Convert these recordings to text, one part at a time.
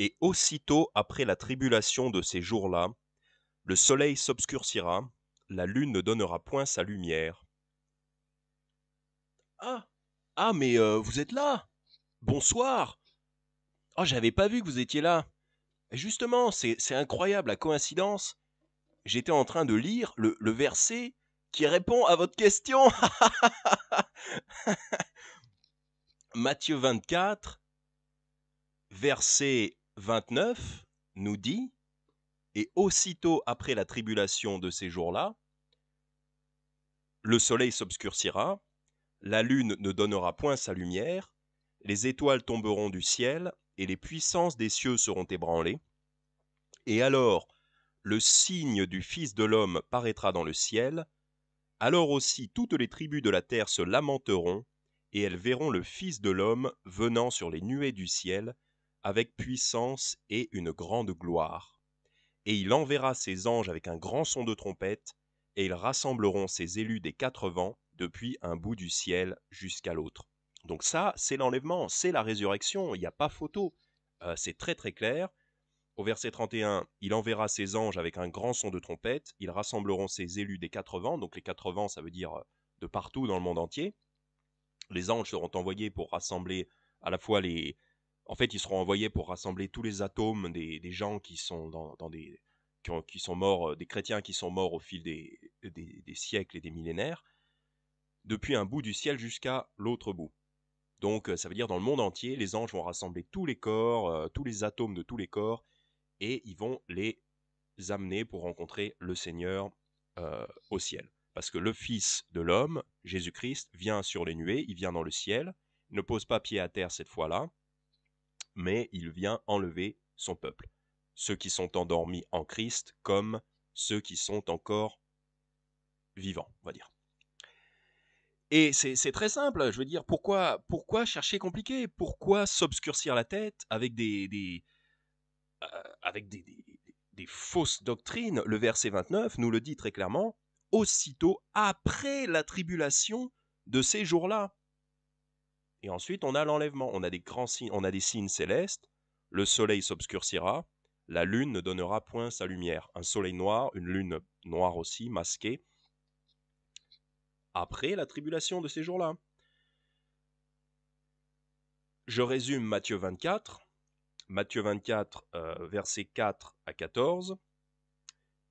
Et aussitôt après la tribulation de ces jours-là, le soleil s'obscurcira, la lune ne donnera point sa lumière. Ah Ah, mais euh, vous êtes là Bonsoir Oh, j'avais pas vu que vous étiez là Justement, c'est incroyable la coïncidence. J'étais en train de lire le, le verset qui répond à votre question Matthieu 24, verset 29 nous dit, et aussitôt après la tribulation de ces jours-là, le soleil s'obscurcira, la lune ne donnera point sa lumière, les étoiles tomberont du ciel, et les puissances des cieux seront ébranlées. Et alors le signe du Fils de l'homme paraîtra dans le ciel, alors aussi toutes les tribus de la terre se lamenteront, et elles verront le Fils de l'homme venant sur les nuées du ciel avec puissance et une grande gloire. Et il enverra ses anges avec un grand son de trompette, et ils rassembleront ses élus des quatre vents, depuis un bout du ciel jusqu'à l'autre. Donc ça, c'est l'enlèvement, c'est la résurrection, il n'y a pas photo. Euh, c'est très très clair. Au verset 31, il enverra ses anges avec un grand son de trompette, ils rassembleront ses élus des quatre vents, donc les quatre vents, ça veut dire euh, de partout dans le monde entier. Les anges seront envoyés pour rassembler à la fois les, en fait, ils seront envoyés pour rassembler tous les atomes des, gens qui sont dans, des qui, sont morts, euh, des chrétiens qui sont morts au fil des, siècles et des millénaires, depuis un bout du ciel jusqu'à l'autre bout. Donc, euh, ça veut dire dans le monde entier, les anges vont rassembler tous les corps, euh, tous les atomes de tous les corps, et ils vont les amener pour rencontrer le Seigneur au ciel. Parce que le Fils de l'homme, Jésus-Christ, vient sur les nuées, il vient dans le ciel, ne pose pas pied à terre cette fois-là, mais il vient enlever son peuple, ceux qui sont endormis en Christ comme ceux qui sont encore vivants, on va dire. Et c'est très simple, je veux dire, pourquoi, pourquoi chercher compliqué Pourquoi s'obscurcir la tête avec des, des, euh, fausses doctrines Le verset 29 nous le dit très clairement, aussitôt après la tribulation de ces jours-là. Et ensuite, on a l'enlèvement. On a des signes, on a des signes célestes. Le soleil s'obscurcira. La lune ne donnera point sa lumière. Un soleil noir, une lune noire aussi, masquée. Après la tribulation de ces jours-là. Je résume Matthieu 24. Matthieu 24, euh, versets 4 à 14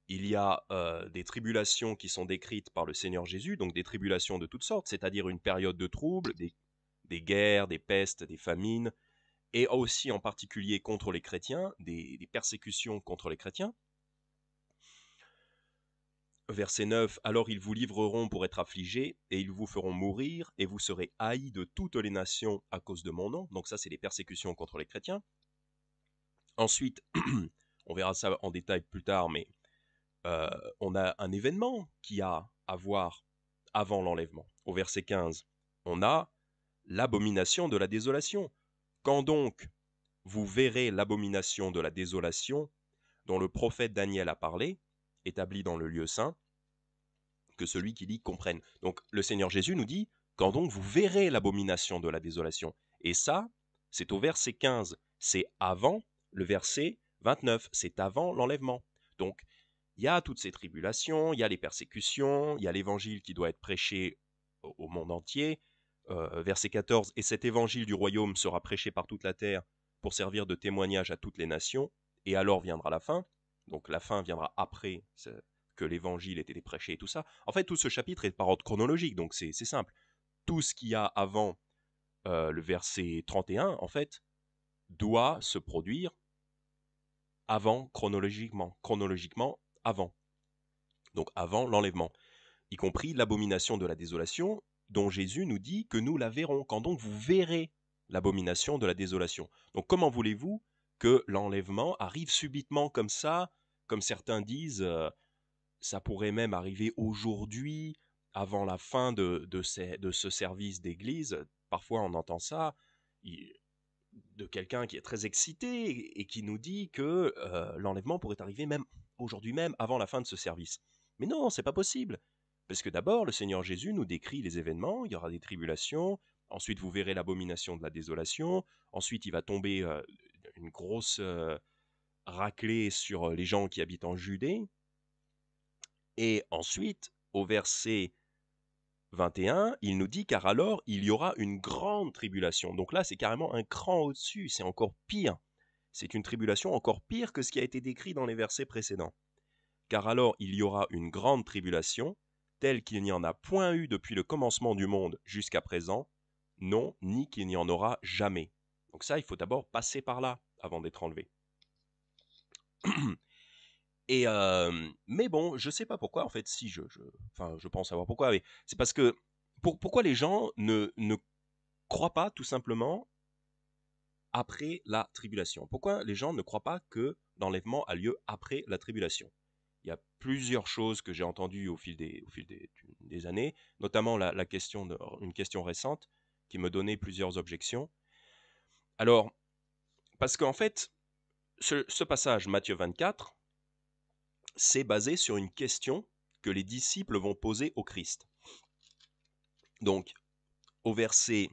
il y a euh, des tribulations qui sont décrites par le Seigneur Jésus, donc des tribulations de toutes sortes, c'est-à-dire une période de troubles, des des guerres, des pestes, des famines, et aussi en particulier contre les chrétiens, des, persécutions contre les chrétiens. Verset 9 Alors ils vous livreront pour être affligés, et ils vous feront mourir, et vous serez haïs de toutes les nations à cause de mon nom. Donc, ça, c'est les persécutions contre les chrétiens. Ensuite, on verra ça en détail plus tard, mais euh, on a un événement qui a à voir avant l'enlèvement. Au verset 15, on a l'abomination de la désolation. Quand donc vous verrez l'abomination de la désolation dont le prophète Daniel a parlé, établi dans le lieu saint, que celui qui lit comprenne. Donc le Seigneur Jésus nous dit, quand donc vous verrez l'abomination de la désolation. Et ça, c'est au verset 15, c'est avant le verset 29, c'est avant l'enlèvement. Donc il y a toutes ces tribulations, il y a les persécutions, il y a l'évangile qui doit être prêché au monde entier, euh, verset 14, Et cet évangile du royaume sera prêché par toute la terre pour servir de témoignage à toutes les nations, et alors viendra la fin. Donc la fin viendra après que l'évangile ait été prêché et tout ça. En fait, tout ce chapitre est par ordre chronologique, donc c'est simple. Tout ce qu'il y a avant euh, le verset 31, en fait, doit se produire avant, chronologiquement. Chronologiquement, avant. Donc avant l'enlèvement. Y compris l'abomination de la désolation, dont Jésus nous dit que nous la verrons, quand donc vous verrez l'abomination de la désolation. Donc comment voulez-vous que l'enlèvement arrive subitement comme ça, comme certains disent, euh, ça pourrait même arriver aujourd'hui, avant la fin de, de, ce service d'église, parfois on entend ça, de quelqu'un qui est très excité et qui nous dit que euh, l'enlèvement pourrait arriver même aujourd'hui même, avant la fin de ce service. Mais non, c'est pas possible. Parce que d'abord, le Seigneur Jésus nous décrit les événements, il y aura des tribulations, ensuite vous verrez l'abomination de la désolation, ensuite il va tomber euh, une grosse euh, raclée sur euh, les gens qui habitent en Judée. Et ensuite, au verset 21, il nous dit car alors il y aura une grande tribulation. Donc là, c'est carrément un cran au-dessus, c'est encore pire. C'est une tribulation encore pire que ce qui a été décrit dans les versets précédents. Car alors il y aura une grande tribulation, tel qu'il n'y en a point eu depuis le commencement du monde jusqu'à présent, non, ni qu'il n'y en aura jamais. Donc ça, il faut d'abord passer par là avant d'être enlevé. Et euh, mais bon, je sais pas pourquoi en fait. Si je, je enfin, je pense savoir pourquoi. Mais c'est parce que pourquoi les gens ne ne croient pas tout simplement après la tribulation. Pourquoi les gens ne croient pas que l'enlèvement a lieu après la tribulation il y a plusieurs choses que j'ai entendues au fil des, années, notamment la, question une question récente qui me donnait plusieurs objections. Alors, parce qu'en fait, ce, passage, Matthieu 24, c'est basé sur une question que les disciples vont poser au Christ. Donc, au verset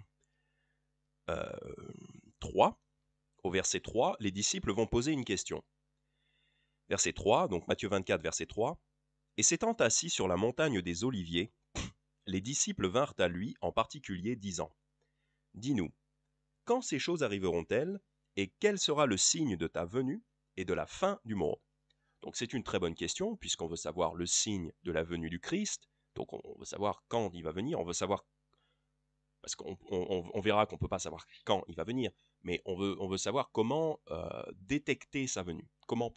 euh, au verset 3, les disciples vont poser une question verset 3, donc Matthieu 24, verset 3. Et s'étant assis sur la montagne des Oliviers, les disciples vinrent à lui, en particulier, disant Dis-nous, quand ces choses arriveront-elles, et quel sera le signe de ta venue et de la fin du monde Donc c'est une très bonne question, puisqu'on veut savoir le signe de la venue du Christ, donc on veut savoir quand il va venir, on veut savoir parce qu'on verra qu'on ne peut pas savoir quand il va venir, mais on veut, savoir comment euh, détecter sa venue, comment,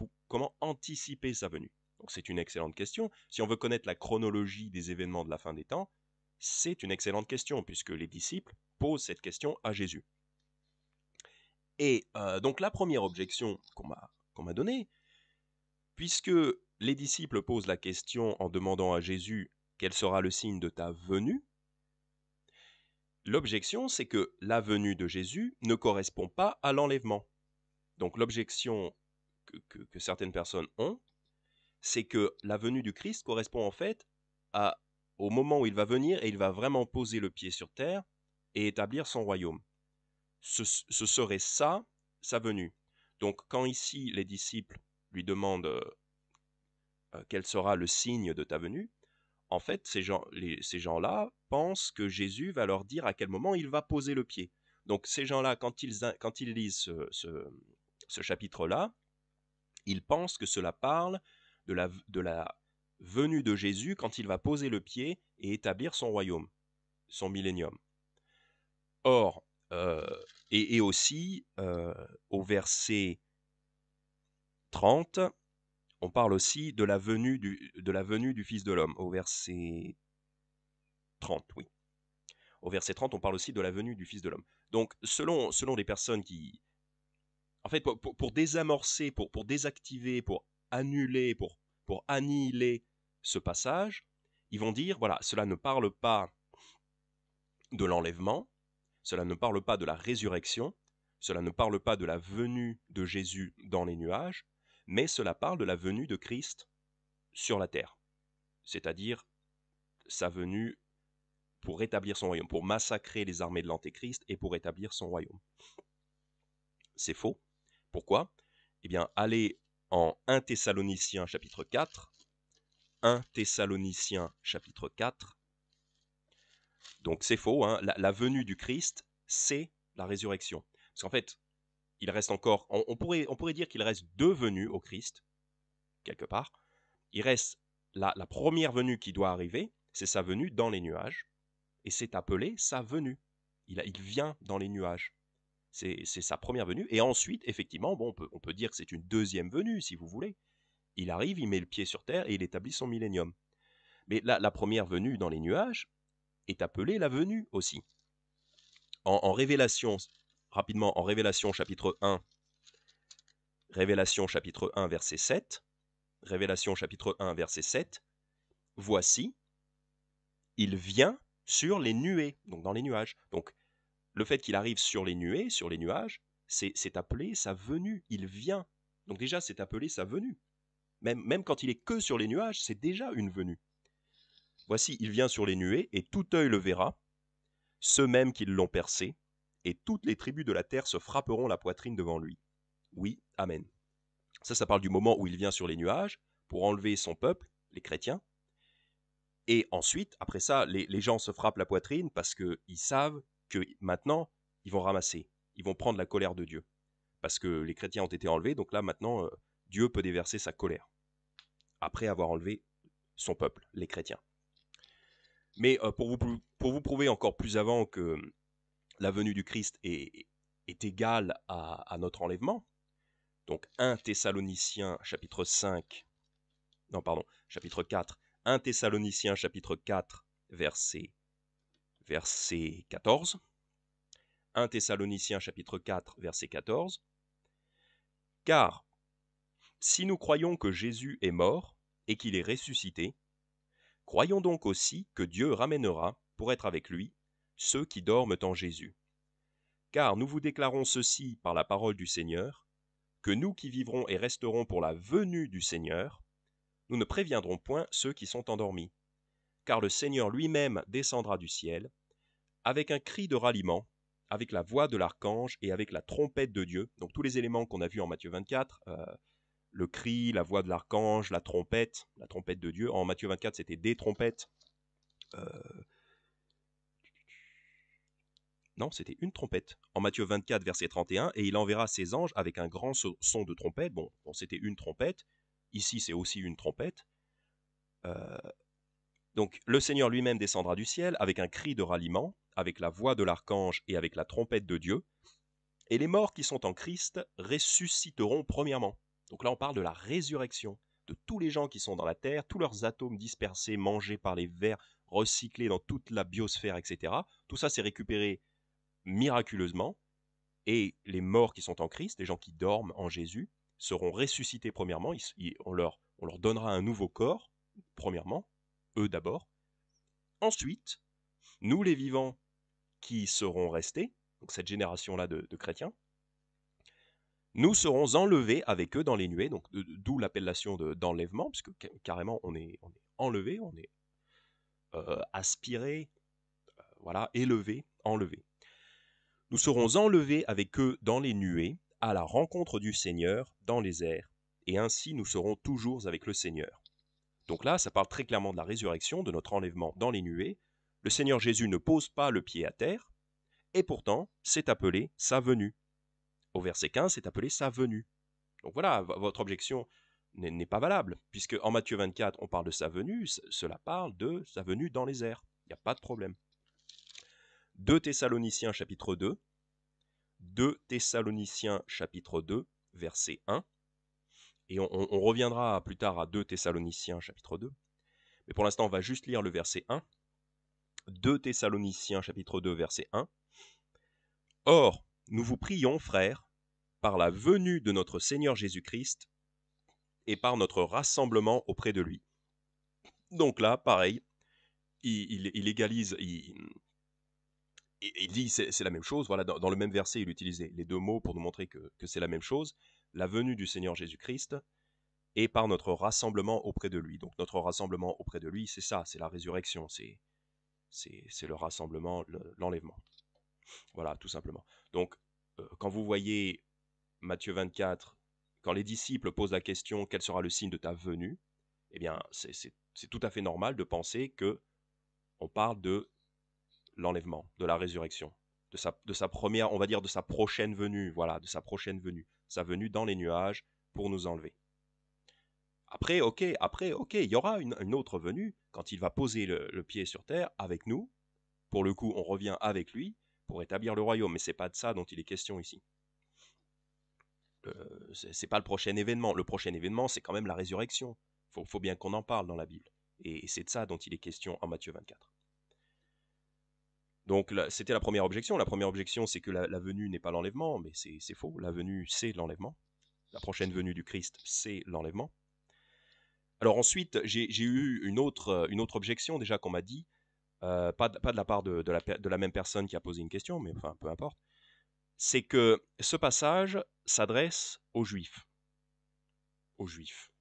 anticiper sa venue. Donc c'est une excellente question. Si on veut connaître la chronologie des événements de la fin des temps, c'est une excellente question, puisque les disciples posent cette question à Jésus. Et euh, donc la première objection qu'on m'a donnée, puisque les disciples posent la question en demandant à Jésus quel sera le signe de ta venue, L'objection, c'est que la venue de Jésus ne correspond pas à l'enlèvement. Donc l'objection que, certaines personnes ont, c'est que la venue du Christ correspond en fait à, au moment où il va venir et il va vraiment poser le pied sur terre et établir son royaume. Ce, serait ça, sa venue. Donc quand ici les disciples lui demandent euh, euh, quel sera le signe de ta venue, en fait ces gens-là, pensent que Jésus va leur dire à quel moment il va poser le pied. Donc ces gens-là, quand ils, quand ils lisent ce, ce, chapitre-là, ils pensent que cela parle de la, de la venue de Jésus quand il va poser le pied et établir son royaume, son millénium. Or, euh, et, aussi euh, au verset 30, on parle aussi de la venue du, de la venue du Fils de l'homme. Au verset 30, oui. Au verset 30, on parle aussi de la venue du Fils de l'homme. Donc, selon, selon les personnes qui... En fait, pour, désamorcer, pour, pour désactiver, pour annuler, pour, pour annihiler ce passage, ils vont dire, voilà, cela ne parle pas de l'enlèvement, cela ne parle pas de la résurrection, cela ne parle pas de la venue de Jésus dans les nuages, mais cela parle de la venue de Christ sur la terre, c'est-à-dire sa venue pour rétablir son royaume, pour massacrer les armées de l'Antéchrist et pour rétablir son royaume. C'est faux. Pourquoi Eh bien, allez en 1 Thessaloniciens chapitre 4, 1 Thessaloniciens chapitre 4. Donc c'est faux, hein. la, venue du Christ, c'est la résurrection. Parce qu'en fait, il reste encore, on, pourrait, on pourrait dire qu'il reste deux venues au Christ, quelque part. Il reste la première venue qui doit arriver, c'est sa venue dans les nuages et c'est appelé sa venue. Il, il vient dans les nuages. C'est sa première venue. Et ensuite, effectivement, bon, on, peut, on peut dire que c'est une deuxième venue, si vous voulez. Il arrive, il met le pied sur Terre et il établit son millénium. Mais la, première venue dans les nuages est appelée la venue aussi. En, en Révélation, rapidement, en Révélation chapitre 1, Révélation chapitre 1 verset 7, Révélation chapitre 1 verset 7, Voici, il vient sur les nuées, donc dans les nuages. Donc le fait qu'il arrive sur les nuées, sur les nuages, c'est appelé sa venue, il vient. Donc déjà, c'est appelé sa venue. Même, même quand il est que sur les nuages, c'est déjà une venue. Voici, il vient sur les nuées, et tout œil le verra, ceux mêmes qui l'ont percé, et toutes les tribus de la terre se frapperont la poitrine devant lui. Oui, Amen. Ça, ça parle du moment où il vient sur les nuages pour enlever son peuple, les chrétiens, et ensuite, après ça, les, gens se frappent la poitrine parce qu'ils savent que maintenant, ils vont ramasser, ils vont prendre la colère de Dieu. Parce que les chrétiens ont été enlevés, donc là maintenant, euh, Dieu peut déverser sa colère. Après avoir enlevé son peuple, les chrétiens. Mais euh, pour, vous, pour vous prouver encore plus avant que la venue du Christ est, est égale à, notre enlèvement, donc 1 Thessaloniciens chapitre 5, non pardon, chapitre 4, 1 Thessaloniciens chapitre 4 verset, verset 14. 1 Thessaloniciens chapitre 4 verset 14. Car si nous croyons que Jésus est mort et qu'il est ressuscité, croyons donc aussi que Dieu ramènera, pour être avec lui, ceux qui dorment en Jésus. Car nous vous déclarons ceci par la parole du Seigneur, que nous qui vivrons et resterons pour la venue du Seigneur, nous ne préviendrons point ceux qui sont endormis. Car le Seigneur lui-même descendra du ciel, avec un cri de ralliement, avec la voix de l'archange et avec la trompette de Dieu. Donc tous les éléments qu'on a vus en Matthieu 24, euh, le cri, la voix de l'archange, la trompette, la trompette de Dieu. En Matthieu 24, c'était des trompettes. Euh, non, c'était une trompette. En Matthieu 24, verset 31, et il enverra ses anges avec un grand son de trompette. Bon, bon c'était une trompette. Ici, c'est aussi une trompette. Euh, donc le Seigneur lui-même descendra du ciel avec un cri de ralliement, avec la voix de l'archange et avec la trompette de Dieu, et les morts qui sont en Christ ressusciteront premièrement. Donc là on parle de la résurrection, de tous les gens qui sont dans la terre, tous leurs atomes dispersés, mangés par les vers, recyclés dans toute la biosphère, etc. Tout ça s'est récupéré miraculeusement, et les morts qui sont en Christ, les gens qui dorment en Jésus, seront ressuscités premièrement, on, leur, on leur donnera un nouveau corps, premièrement, eux d'abord. Ensuite, nous les vivants qui serons restés, donc cette génération-là de, chrétiens, nous serons enlevés avec eux dans les nuées, donc d'où l'appellation d'enlèvement, puisque carrément on est, on est enlevé, on est euh, aspiré, euh, voilà, élevé, enlevé. Nous serons enlevés avec eux dans les nuées, à la rencontre du Seigneur dans les airs, et ainsi nous serons toujours avec le Seigneur. Donc là, ça parle très clairement de la résurrection, de notre enlèvement dans les nuées. Le Seigneur Jésus ne pose pas le pied à terre, et pourtant, c'est appelé sa venue. Au verset 15, c'est appelé sa venue. Donc voilà, votre objection n'est pas valable, puisque en Matthieu 24, on parle de sa venue, cela parle de sa venue dans les airs. Il n'y a pas de problème. 2 Thessaloniciens chapitre 2, 2 Thessaloniciens chapitre 2, verset 1. Et on, reviendra plus tard à 2 Thessaloniciens chapitre 2. Mais pour l'instant, on va juste lire le verset 1. 2 Thessaloniciens chapitre 2, verset 1. Or, nous vous prions, frères, par la venue de notre Seigneur Jésus-Christ et par notre rassemblement auprès de lui. Donc là, pareil, il, il, égalise, il, il dit c'est la même chose. Voilà, dans, le même verset, il utilisait les deux mots pour nous montrer que, c'est la même chose. La venue du Seigneur Jésus-Christ et par notre rassemblement auprès de lui. Donc notre rassemblement auprès de lui, c'est ça, c'est la résurrection, c'est c'est le rassemblement, l'enlèvement. Voilà, tout simplement. Donc euh, quand vous voyez Matthieu 24, quand les disciples posent la question quel sera le signe de ta venue, eh bien c'est tout à fait normal de penser que on parle de l'enlèvement, de la résurrection, de sa, de sa première, on va dire, de sa prochaine venue, voilà, de sa prochaine venue, sa venue dans les nuages pour nous enlever. Après, ok, après, ok, il y aura une, autre venue quand il va poser le, pied sur terre avec nous. Pour le coup, on revient avec lui pour établir le royaume, mais c'est pas de ça dont il est question ici. Euh, Ce c'est pas le prochain événement. Le prochain événement, c'est quand même la résurrection. Faut, faut bien qu'on en parle dans la Bible. Et, et c'est de ça dont il est question en Matthieu 24. Donc c'était la première objection. La première objection, c'est que la, venue n'est pas l'enlèvement, mais c'est faux. La venue, c'est l'enlèvement. La prochaine venue du Christ, c'est l'enlèvement. Alors ensuite, j'ai eu une autre, objection déjà qu'on m'a dit, euh, pas, de, la part de, la, même personne qui a posé une question, mais enfin peu importe, c'est que ce passage s'adresse aux Juifs. Aux Juifs.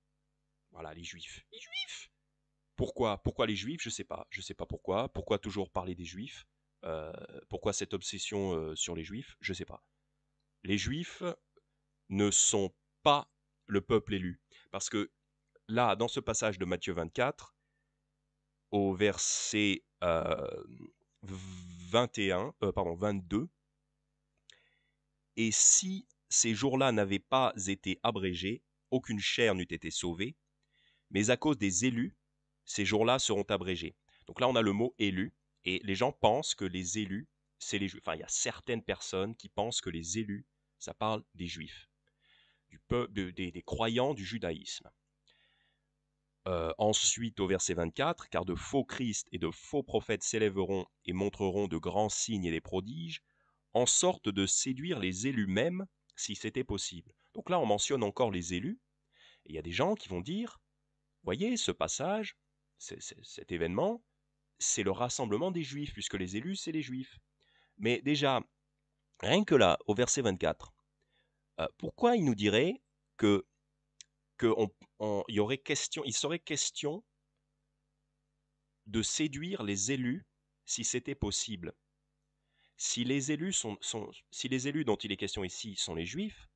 Voilà, les Juifs. Les Juifs Pourquoi Pourquoi les Juifs Je sais pas. Je sais pas pourquoi. Pourquoi toujours parler des Juifs euh, pourquoi cette obsession euh, sur les juifs Je ne sais pas. Les juifs ne sont pas le peuple élu. Parce que là, dans ce passage de Matthieu 24, au verset 21, euh, pardon, 22, et si ces jours-là n'avaient pas été abrégés, aucune chair n'eût été sauvée, mais à cause des élus, ces jours-là seront abrégés. Donc là, on a le mot élu, et les gens pensent que les élus, c'est les juifs. Enfin, il y a certaines personnes qui pensent que les élus, ça parle des juifs, des, croyants du judaïsme. Euh, ensuite, au verset 24, car de faux Christ et de faux prophètes s'élèveront et montreront de grands signes et des prodiges, en sorte de séduire les élus même, si c'était possible. Donc là, on mentionne encore les élus, et il y a des gens qui vont dire, voyez, ce passage, cet événement, c'est le rassemblement des Juifs, puisque les élus, c'est les Juifs. Mais déjà, rien que là, au verset 24, euh, pourquoi il nous dirait que, y aurait question, il serait question de séduire les élus si c'était possible si les, élus si les élus dont il est question ici sont les Juifs,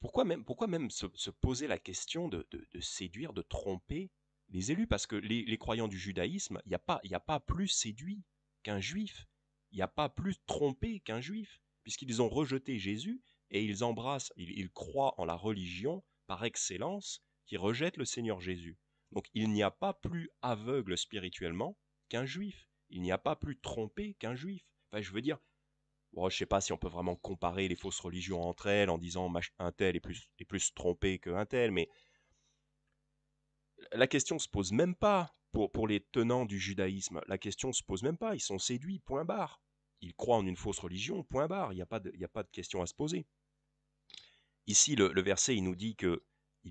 pourquoi même, pourquoi même se, poser la question de séduire, de tromper les élus, parce que les, croyants du judaïsme, il n'y a, pas, a pas plus séduit qu'un juif, il n'y a pas plus trompé qu'un juif, puisqu'ils ont rejeté Jésus et ils embrassent, ils, croient en la religion par excellence qui rejette le Seigneur Jésus. Donc il n'y a pas plus aveugle spirituellement qu'un juif, il n'y a pas plus trompé qu'un juif. Enfin, je veux dire, je ne sais pas si on peut vraiment comparer les fausses religions entre elles en disant un tel est plus, est plus trompé qu'un tel, mais la question se pose même pas pour, pour les tenants du judaïsme. La question se pose même pas. Ils sont séduits, point barre. Ils croient en une fausse religion, point barre. Il n'y a, pas de, a pas de question à se poser. Ici, le, verset, il nous dit que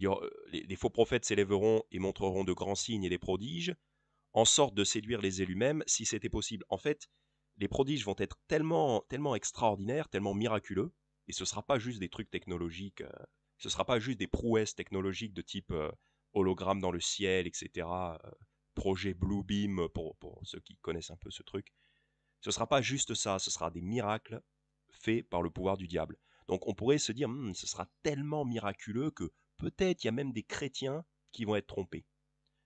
euh, les, faux prophètes s'élèveront et montreront de grands signes et des prodiges, en sorte de séduire les élus mêmes, si c'était possible. En fait, les prodiges vont être tellement, tellement extraordinaires, tellement miraculeux, et ce ne sera pas juste des trucs technologiques, euh, ce ne sera pas juste des prouesses technologiques de type euh, hologramme dans le ciel, etc. Euh, projet Bluebeam, pour, pour ceux qui connaissent un peu ce truc. Ce sera pas juste ça, ce sera des miracles faits par le pouvoir du diable. Donc on pourrait se dire, hmm, ce sera tellement miraculeux que peut-être il y a même des chrétiens qui vont être trompés.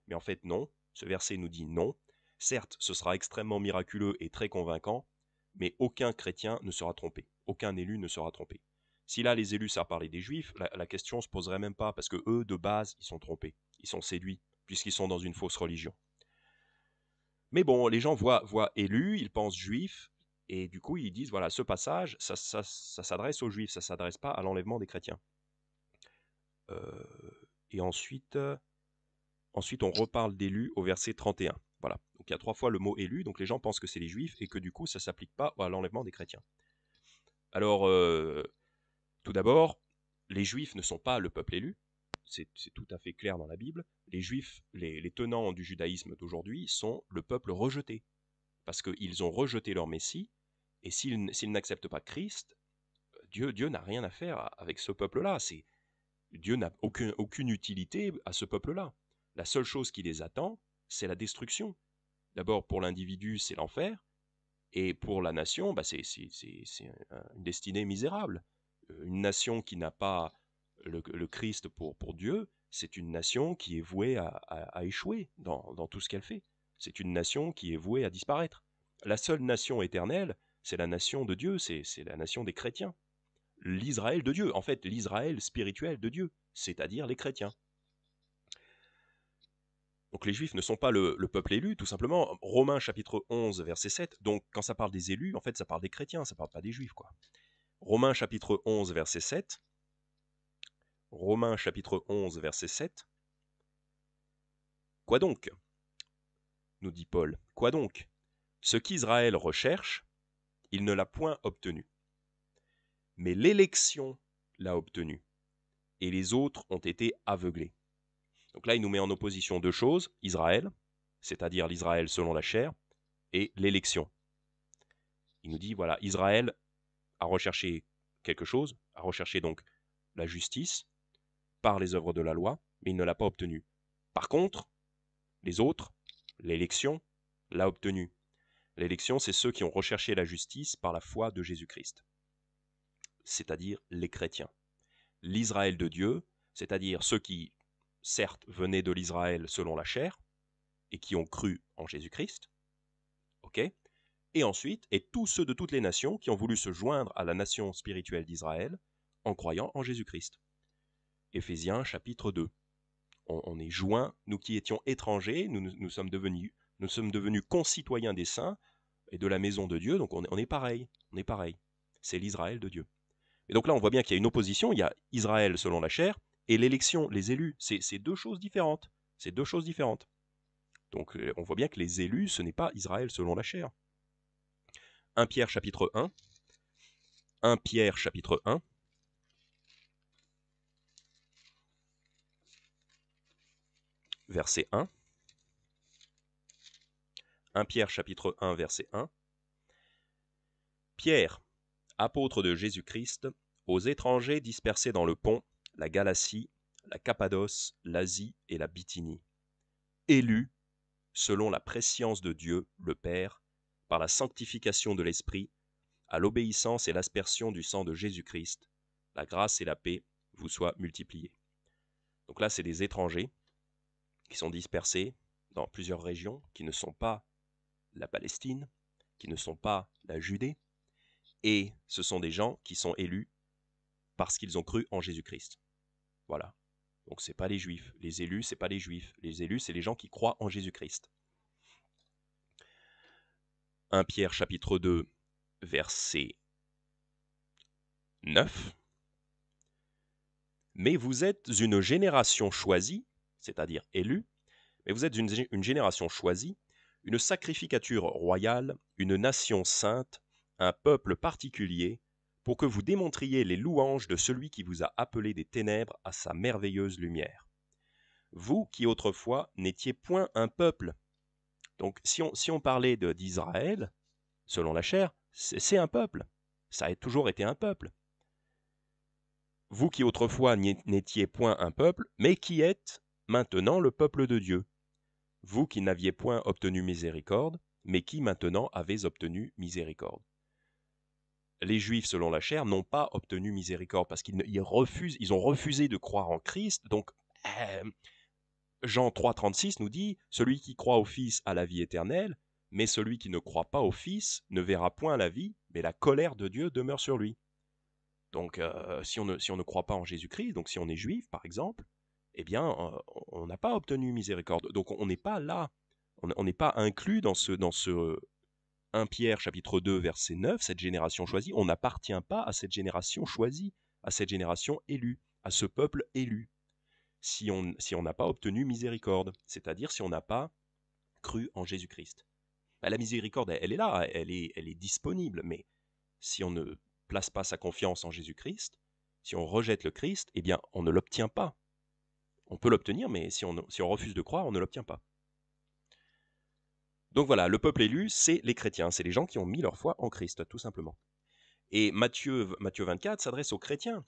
Mais en fait non, ce verset nous dit non. Certes, ce sera extrêmement miraculeux et très convaincant, mais aucun chrétien ne sera trompé, aucun élu ne sera trompé. Si là, les élus, ça parler des juifs, la, question question se poserait même pas, parce que eux, de base, ils sont trompés, ils sont séduits, puisqu'ils sont dans une fausse religion. Mais bon, les gens voient, élus, ils pensent juifs, et du coup, ils disent, voilà, ce passage, ça, s'adresse aux juifs, ça s'adresse pas à l'enlèvement des chrétiens. Euh, et ensuite, euh, ensuite, on reparle d'élus au verset 31. Voilà. Donc il y a trois fois le mot élu, donc les gens pensent que c'est les juifs et que du coup ça s'applique pas à l'enlèvement des chrétiens. Alors, euh, tout d'abord, les Juifs ne sont pas le peuple élu, c'est tout à fait clair dans la Bible, les Juifs, les, tenants du judaïsme d'aujourd'hui, sont le peuple rejeté, parce qu'ils ont rejeté leur Messie, et s'ils n'acceptent pas Christ, Dieu n'a rien à faire avec ce peuple-là, Dieu n'a aucune, aucune utilité à ce peuple-là. La seule chose qui les attend, c'est la destruction. D'abord, pour l'individu, c'est l'enfer, et pour la nation, bah, c'est une destinée misérable. Euh, une nation qui n'a pas le, Christ pour, Dieu, c'est une nation qui est vouée à, échouer dans, tout ce qu'elle fait. C'est une nation qui est vouée à disparaître. La seule nation éternelle, c'est la nation de Dieu, c'est la nation des chrétiens. L'Israël de Dieu, en fait, l'Israël spirituel de Dieu, c'est-à-dire les chrétiens. Donc les juifs ne sont pas le, peuple élu, tout simplement. Romains chapitre 11, verset 7. Donc quand ça parle des élus, en fait, ça parle des chrétiens, ça parle pas des juifs, quoi. Romains chapitre 11, verset 7. Romains chapitre 11, verset 7. Quoi donc nous dit Paul. Quoi donc Ce qu'Israël recherche, il ne l'a point obtenu. Mais l'élection l'a obtenu, et les autres ont été aveuglés. Donc là, il nous met en opposition deux choses, Israël, c'est-à-dire l'Israël selon la chair, et l'élection. Il nous dit, voilà, Israël à rechercher quelque chose, à rechercher donc la justice par les œuvres de la loi, mais il ne l'a pas obtenue. Par contre, les autres, l'élection, l'a obtenue. L'élection, c'est ceux qui ont recherché la justice par la foi de Jésus-Christ, c'est-à-dire les chrétiens. L'Israël de Dieu, c'est-à-dire ceux qui, certes, venaient de l'Israël selon la chair, et qui ont cru en Jésus-Christ, ok et ensuite, et tous ceux de toutes les nations qui ont voulu se joindre à la nation spirituelle d'Israël en croyant en Jésus-Christ. Éphésiens chapitre 2. On, est joints, nous qui étions étrangers, nous, sommes devenus, nous sommes devenus concitoyens des saints et de la maison de Dieu, donc on, on est pareil, on est pareil. C'est l'Israël de Dieu. Et donc là, on voit bien qu'il y a une opposition, il y a Israël selon la chair et l'élection, les élus, c'est deux choses différentes. C'est deux choses différentes. Donc euh, on voit bien que les élus, ce n'est pas Israël selon la chair. 1 Pierre chapitre 1. 1 Pierre chapitre 1. Verset 1. 1 Pierre chapitre 1 verset 1. Pierre, apôtre de Jésus-Christ, aux étrangers dispersés dans le pont, la Galatie, la Cappadoce, l'Asie et la Bithynie, élus, selon la préscience de Dieu le Père, par la sanctification de l'Esprit, à l'obéissance et l'aspersion du sang de Jésus-Christ, la grâce et la paix vous soient multipliées. Donc là, c'est des étrangers qui sont dispersés dans plusieurs régions qui ne sont pas la Palestine, qui ne sont pas la Judée, et ce sont des gens qui sont élus parce qu'ils ont cru en Jésus-Christ. Voilà. Donc c'est pas les juifs, les élus c'est pas les juifs, les élus c'est les gens qui croient en Jésus-Christ. 1 Pierre chapitre 2, verset 9. Mais vous êtes une génération choisie, c'est-à-dire élue, mais vous êtes une, génération choisie, une sacrificature royale, une nation sainte, un peuple particulier, pour que vous démontriez les louanges de celui qui vous a appelé des ténèbres à sa merveilleuse lumière. Vous qui autrefois n'étiez point un peuple, donc si on, parlait d'Israël, selon la chair, c'est un peuple. Ça a toujours été un peuple. Vous qui autrefois n'étiez point un peuple, mais qui êtes maintenant le peuple de Dieu. Vous qui n'aviez point obtenu miséricorde, mais qui maintenant avez obtenu miséricorde. Les Juifs, selon la chair, n'ont pas obtenu miséricorde parce qu'ils ils ont refusé de croire en Christ, donc euh, Jean 3,36 nous dit Celui qui croit au Fils a la vie éternelle, mais celui qui ne croit pas au Fils ne verra point la vie, mais la colère de Dieu demeure sur lui. Donc, euh, si, on ne, si on ne croit pas en Jésus-Christ, donc si on est juif, par exemple, eh bien, euh, on n'a pas obtenu miséricorde. Donc, on n'est pas là, on n'est pas inclus dans ce, dans ce 1 Pierre chapitre 2, verset 9, cette génération choisie. On n'appartient pas à cette génération choisie, à cette génération élue, à ce peuple élu si on n'a pas obtenu miséricorde, c'est-à-dire si on n'a pas cru en Jésus-Christ. Bah, la miséricorde, elle, est là, elle est, elle est disponible, mais si on ne place pas sa confiance en Jésus-Christ, si on rejette le Christ, eh bien, on ne l'obtient pas. On peut l'obtenir, mais si on, si on refuse de croire, on ne l'obtient pas. Donc voilà, le peuple élu, c'est les chrétiens, c'est les gens qui ont mis leur foi en Christ, tout simplement. Et Matthieu, Matthieu 24 s'adresse aux chrétiens.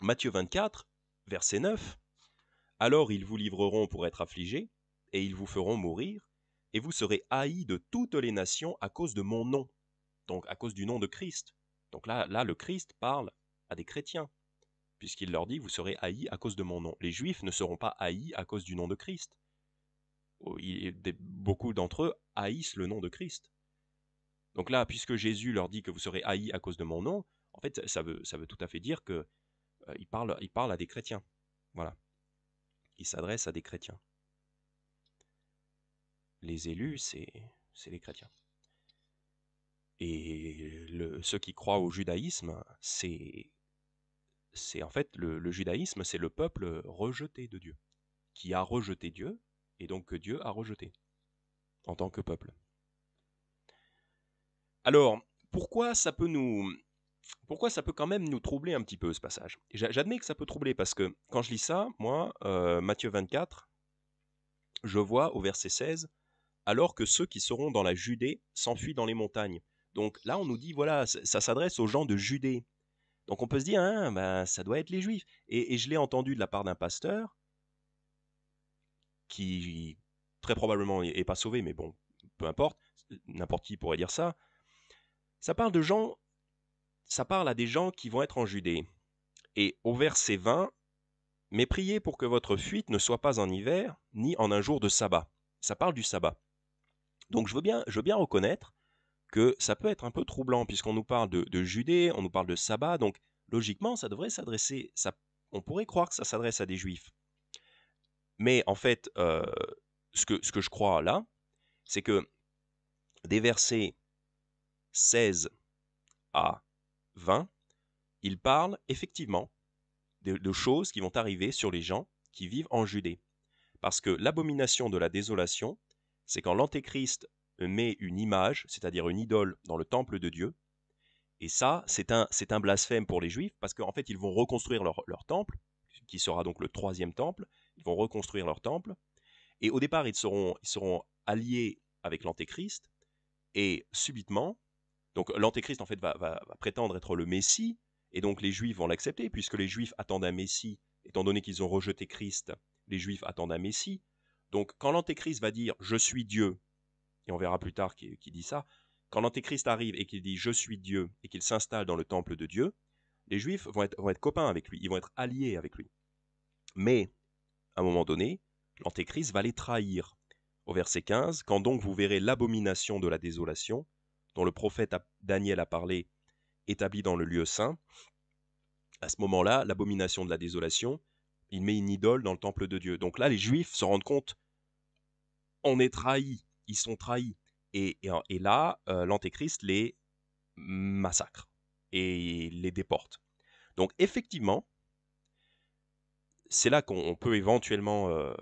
Matthieu 24, verset 9, alors ils vous livreront pour être affligés, et ils vous feront mourir, et vous serez haïs de toutes les nations à cause de mon nom, donc à cause du nom de Christ. Donc là, là le Christ parle à des chrétiens, puisqu'il leur dit, vous serez haïs à cause de mon nom. Les Juifs ne seront pas haïs à cause du nom de Christ. Oh, beaucoup d'entre eux haïssent le nom de Christ. Donc là, puisque Jésus leur dit que vous serez haïs à cause de mon nom, en fait, ça veut, ça veut tout à fait dire que euh, parle, il parle à des chrétiens. Voilà qui s'adresse à des chrétiens. Les élus, c'est les chrétiens. Et ceux qui croient au judaïsme, c'est en fait le judaïsme, c'est le peuple rejeté de Dieu, qui a rejeté Dieu, et donc que Dieu a rejeté en tant que peuple. Alors, pourquoi ça peut nous, pourquoi ça peut quand même nous troubler un petit peu ce passage J'admets que ça peut troubler parce que quand je lis ça, moi, euh, Matthieu 24, je vois au verset 16, alors que ceux qui seront dans la Judée s'enfuient dans les montagnes. Donc là, on nous dit, voilà, ça, s'adresse aux gens de Judée. Donc on peut se dire, hein, ben, ça doit être les Juifs. Et, et je l'ai entendu de la part d'un pasteur qui très probablement n'est pas sauvé, mais bon, peu importe, n'importe qui pourrait dire ça. Ça parle de gens ça parle à des gens qui vont être en Judée. Et au verset 20, Mais priez pour que votre fuite ne soit pas en hiver, ni en un jour de sabbat. Ça parle du sabbat. Donc je veux bien, je veux bien reconnaître que ça peut être un peu troublant, puisqu'on nous parle de, Judée, on nous parle de sabbat, donc logiquement, ça devrait s'adresser, on pourrait croire que ça s'adresse à des juifs. Mais en fait, euh, ce, que, ce que je crois là, c'est que des versets 16 à 20, il parle effectivement de, choses qui vont arriver sur les gens qui vivent en Judée. Parce que l'abomination de la désolation, c'est quand l'Antéchrist met une image, c'est-à-dire une idole, dans le temple de Dieu. Et ça, c'est un, c'est un blasphème pour les Juifs, parce qu'en fait, ils vont reconstruire leur, temple, qui sera donc le troisième temple. Ils vont reconstruire leur temple. Et au départ, ils seront alliés avec l'Antéchrist. Et subitement, donc l'antéchrist en fait va, prétendre être le Messie, et donc les Juifs vont l'accepter, puisque les Juifs attendent un Messie, étant donné qu'ils ont rejeté Christ, les Juifs attendent un Messie. Donc quand l'antéchrist va dire je suis Dieu, et on verra plus tard qui, dit ça, quand l'antéchrist arrive et qu'il dit je suis Dieu, et qu'il s'installe dans le temple de Dieu, les Juifs vont être, vont être copains avec lui, ils vont être alliés avec lui. Mais, à un moment donné, l'antéchrist va les trahir. Au verset 15, quand donc vous verrez l'abomination de la désolation, dont le prophète Daniel a parlé établi dans le lieu saint, à ce moment-là, l'abomination de la désolation, il met une idole dans le temple de Dieu. Donc là, les Juifs se rendent compte, on est trahis, ils sont trahis. Et, là, euh, l'Antéchrist les massacre et les déporte. Donc effectivement, c'est là qu'on peut éventuellement euh,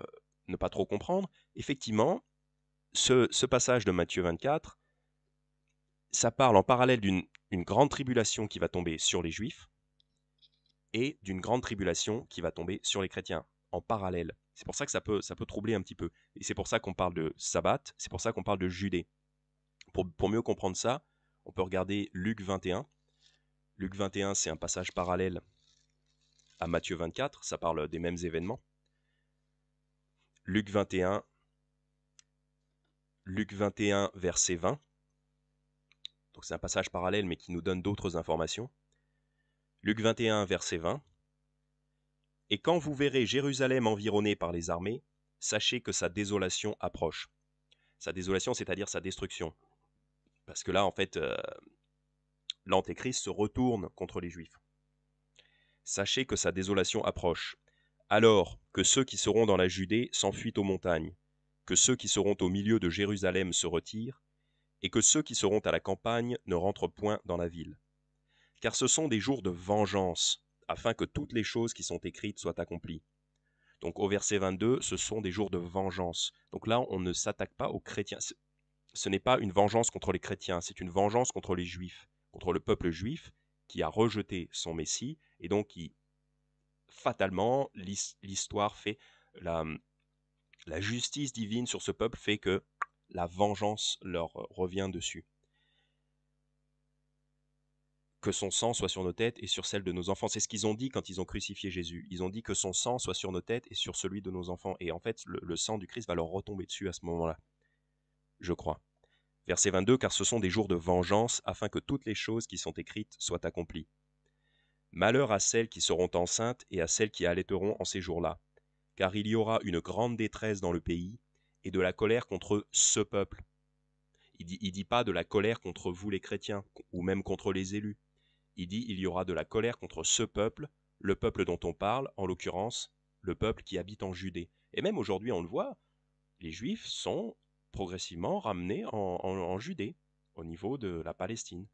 ne pas trop comprendre. Effectivement, ce passage de Matthieu 24 ça parle en parallèle d'une grande tribulation qui va tomber sur les juifs et d'une grande tribulation qui va tomber sur les chrétiens en parallèle. C'est pour ça que ça peut, ça peut troubler un petit peu. Et c'est pour ça qu'on parle de sabbat, c'est pour ça qu'on parle de Judée. Pour, pour, mieux comprendre ça, on peut regarder Luc 21. Luc 21, c'est un passage parallèle à Matthieu 24, ça parle des mêmes événements. Luc 21, Luc 21, verset 20 c'est un passage parallèle mais qui nous donne d'autres informations. Luc 21, verset 20. Et quand vous verrez Jérusalem environnée par les armées, sachez que sa désolation approche. Sa désolation, c'est-à-dire sa destruction. Parce que là, en fait, euh, l'Antéchrist se retourne contre les Juifs. Sachez que sa désolation approche. Alors que ceux qui seront dans la Judée s'enfuient aux montagnes, que ceux qui seront au milieu de Jérusalem se retirent, et que ceux qui seront à la campagne ne rentrent point dans la ville. Car ce sont des jours de vengeance, afin que toutes les choses qui sont écrites soient accomplies. Donc au verset 22, ce sont des jours de vengeance. Donc là, on ne s'attaque pas aux chrétiens. Ce n'est pas une vengeance contre les chrétiens, c'est une vengeance contre les juifs, contre le peuple juif qui a rejeté son Messie, et donc qui, fatalement, l'histoire fait la, la justice divine sur ce peuple fait que la vengeance leur euh, revient dessus. Que son sang soit sur nos têtes et sur celle de nos enfants. C'est ce qu'ils ont dit quand ils ont crucifié Jésus. Ils ont dit que son sang soit sur nos têtes et sur celui de nos enfants. Et en fait, le, le sang du Christ va leur retomber dessus à ce moment-là. Je crois. Verset 22, car ce sont des jours de vengeance afin que toutes les choses qui sont écrites soient accomplies. Malheur à celles qui seront enceintes et à celles qui allaiteront en ces jours-là, car il y aura une grande détresse dans le pays, et de la colère contre ce peuple. Il dit, il dit pas de la colère contre vous les chrétiens, ou même contre les élus. Il dit il y aura de la colère contre ce peuple, le peuple dont on parle, en l'occurrence, le peuple qui habite en Judée. Et même aujourd'hui, on le voit, les Juifs sont progressivement ramenés en, Judée, au niveau de la Palestine.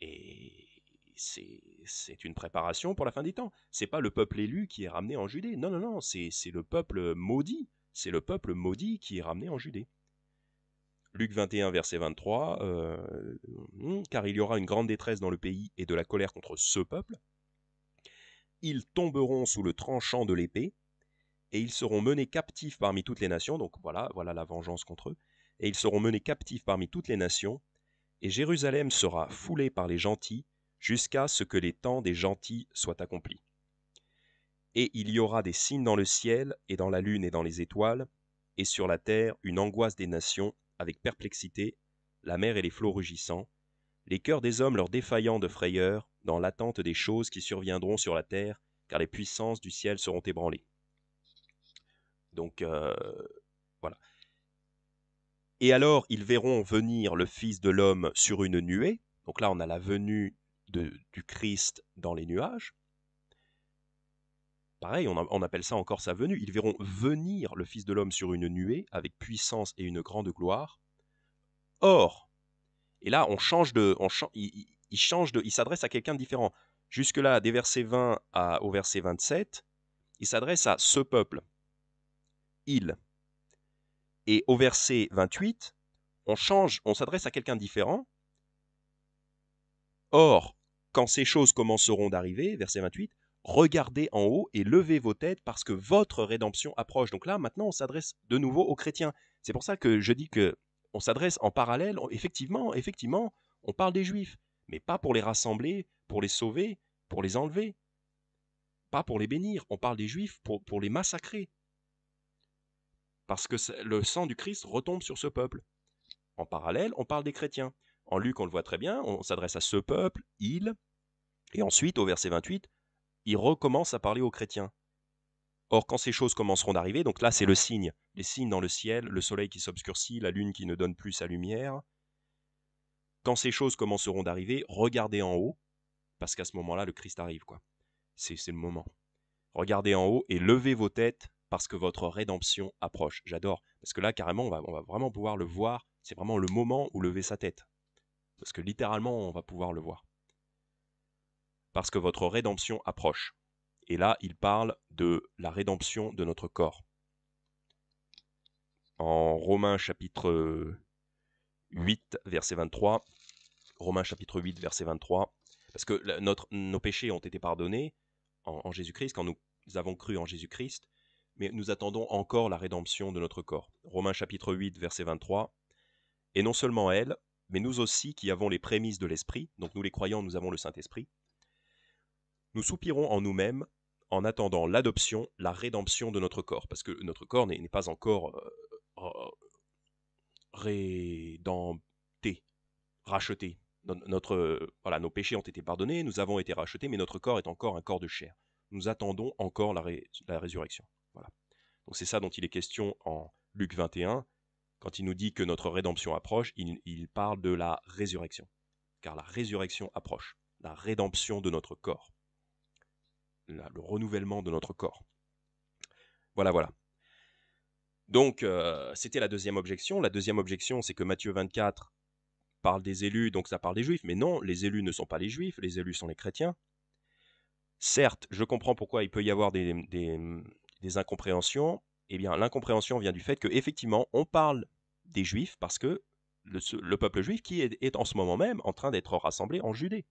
Et c'est une préparation pour la fin des temps. C'est pas le peuple élu qui est ramené en Judée. Non, non, non, c'est le peuple maudit c'est le peuple maudit qui est ramené en Judée. Luc 21, verset 23, euh, hmm, car il y aura une grande détresse dans le pays et de la colère contre ce peuple. Ils tomberont sous le tranchant de l'épée, et ils seront menés captifs parmi toutes les nations, donc voilà, voilà la vengeance contre eux, et ils seront menés captifs parmi toutes les nations, et Jérusalem sera foulée par les gentils, jusqu'à ce que les temps des gentils soient accomplis. Et il y aura des signes dans le ciel, et dans la lune, et dans les étoiles, et sur la terre une angoisse des nations, avec perplexité, la mer et les flots rugissants, les cœurs des hommes leur défaillant de frayeur, dans l'attente des choses qui surviendront sur la terre, car les puissances du ciel seront ébranlées. Donc, euh, voilà. Et alors, ils verront venir le Fils de l'homme sur une nuée. Donc là, on a la venue du Christ dans les nuages. Pareil, on, appelle ça encore sa venue. Ils verront venir le Fils de l'homme sur une nuée avec puissance et une grande gloire. Or, et là, on change de, on il, change de, il s'adresse à quelqu'un de différent. Jusque-là, des versets 20 à, au verset 27, il s'adresse à ce peuple. Il. Et au verset 28, on change, on s'adresse à quelqu'un différent. Or, quand ces choses commenceront d'arriver, verset 28, regardez en haut et levez vos têtes parce que votre rédemption approche. Donc là, maintenant, on s'adresse de nouveau aux chrétiens. C'est pour ça que je dis que on s'adresse en parallèle. Effectivement, effectivement, on parle des juifs, mais pas pour les rassembler, pour les sauver, pour les enlever, pas pour les bénir. On parle des juifs pour, pour les massacrer. Parce que le sang du Christ retombe sur ce peuple. En parallèle, on parle des chrétiens. En Luc, on le voit très bien, on s'adresse à ce peuple, il, et ensuite, au verset 28, il recommence à parler aux chrétiens. Or, quand ces choses commenceront d'arriver, donc là c'est le signe, les signes dans le ciel, le soleil qui s'obscurcit, la lune qui ne donne plus sa lumière, quand ces choses commenceront d'arriver, regardez en haut, parce qu'à ce moment-là le Christ arrive, quoi. C'est le moment. Regardez en haut et levez vos têtes parce que votre rédemption approche. J'adore, parce que là carrément on va, on va vraiment pouvoir le voir, c'est vraiment le moment où lever sa tête, parce que littéralement on va pouvoir le voir parce que votre rédemption approche. Et là, il parle de la rédemption de notre corps. En Romains chapitre 8, verset 23, Romains chapitre 8, verset 23, parce que notre, nos péchés ont été pardonnés en, en Jésus-Christ, quand nous avons cru en Jésus-Christ, mais nous attendons encore la rédemption de notre corps. Romains chapitre 8, verset 23, et non seulement elle, mais nous aussi qui avons les prémices de l'Esprit, donc nous les croyants, nous avons le Saint-Esprit, nous soupirons en nous-mêmes en attendant l'adoption, la rédemption de notre corps, parce que notre corps n'est pas encore euh, euh, rédempté, racheté. voilà, nos péchés ont été pardonnés, nous avons été rachetés, mais notre corps est encore un corps de chair. Nous attendons encore la, résurrection. Voilà. Donc c'est ça dont il est question en Luc 21, quand il nous dit que notre rédemption approche, il parle de la résurrection, car la résurrection approche, la rédemption de notre corps le renouvellement de notre corps. Voilà, voilà. Donc, euh, c'était la deuxième objection. La deuxième objection, c'est que Matthieu 24 parle des élus, donc ça parle des juifs. Mais non, les élus ne sont pas les juifs, les élus sont les chrétiens. Certes, je comprends pourquoi il peut y avoir des, incompréhensions. Eh bien, l'incompréhension vient du fait que effectivement, on parle des juifs parce que le, peuple juif qui est en ce moment même en train d'être rassemblé en Judée.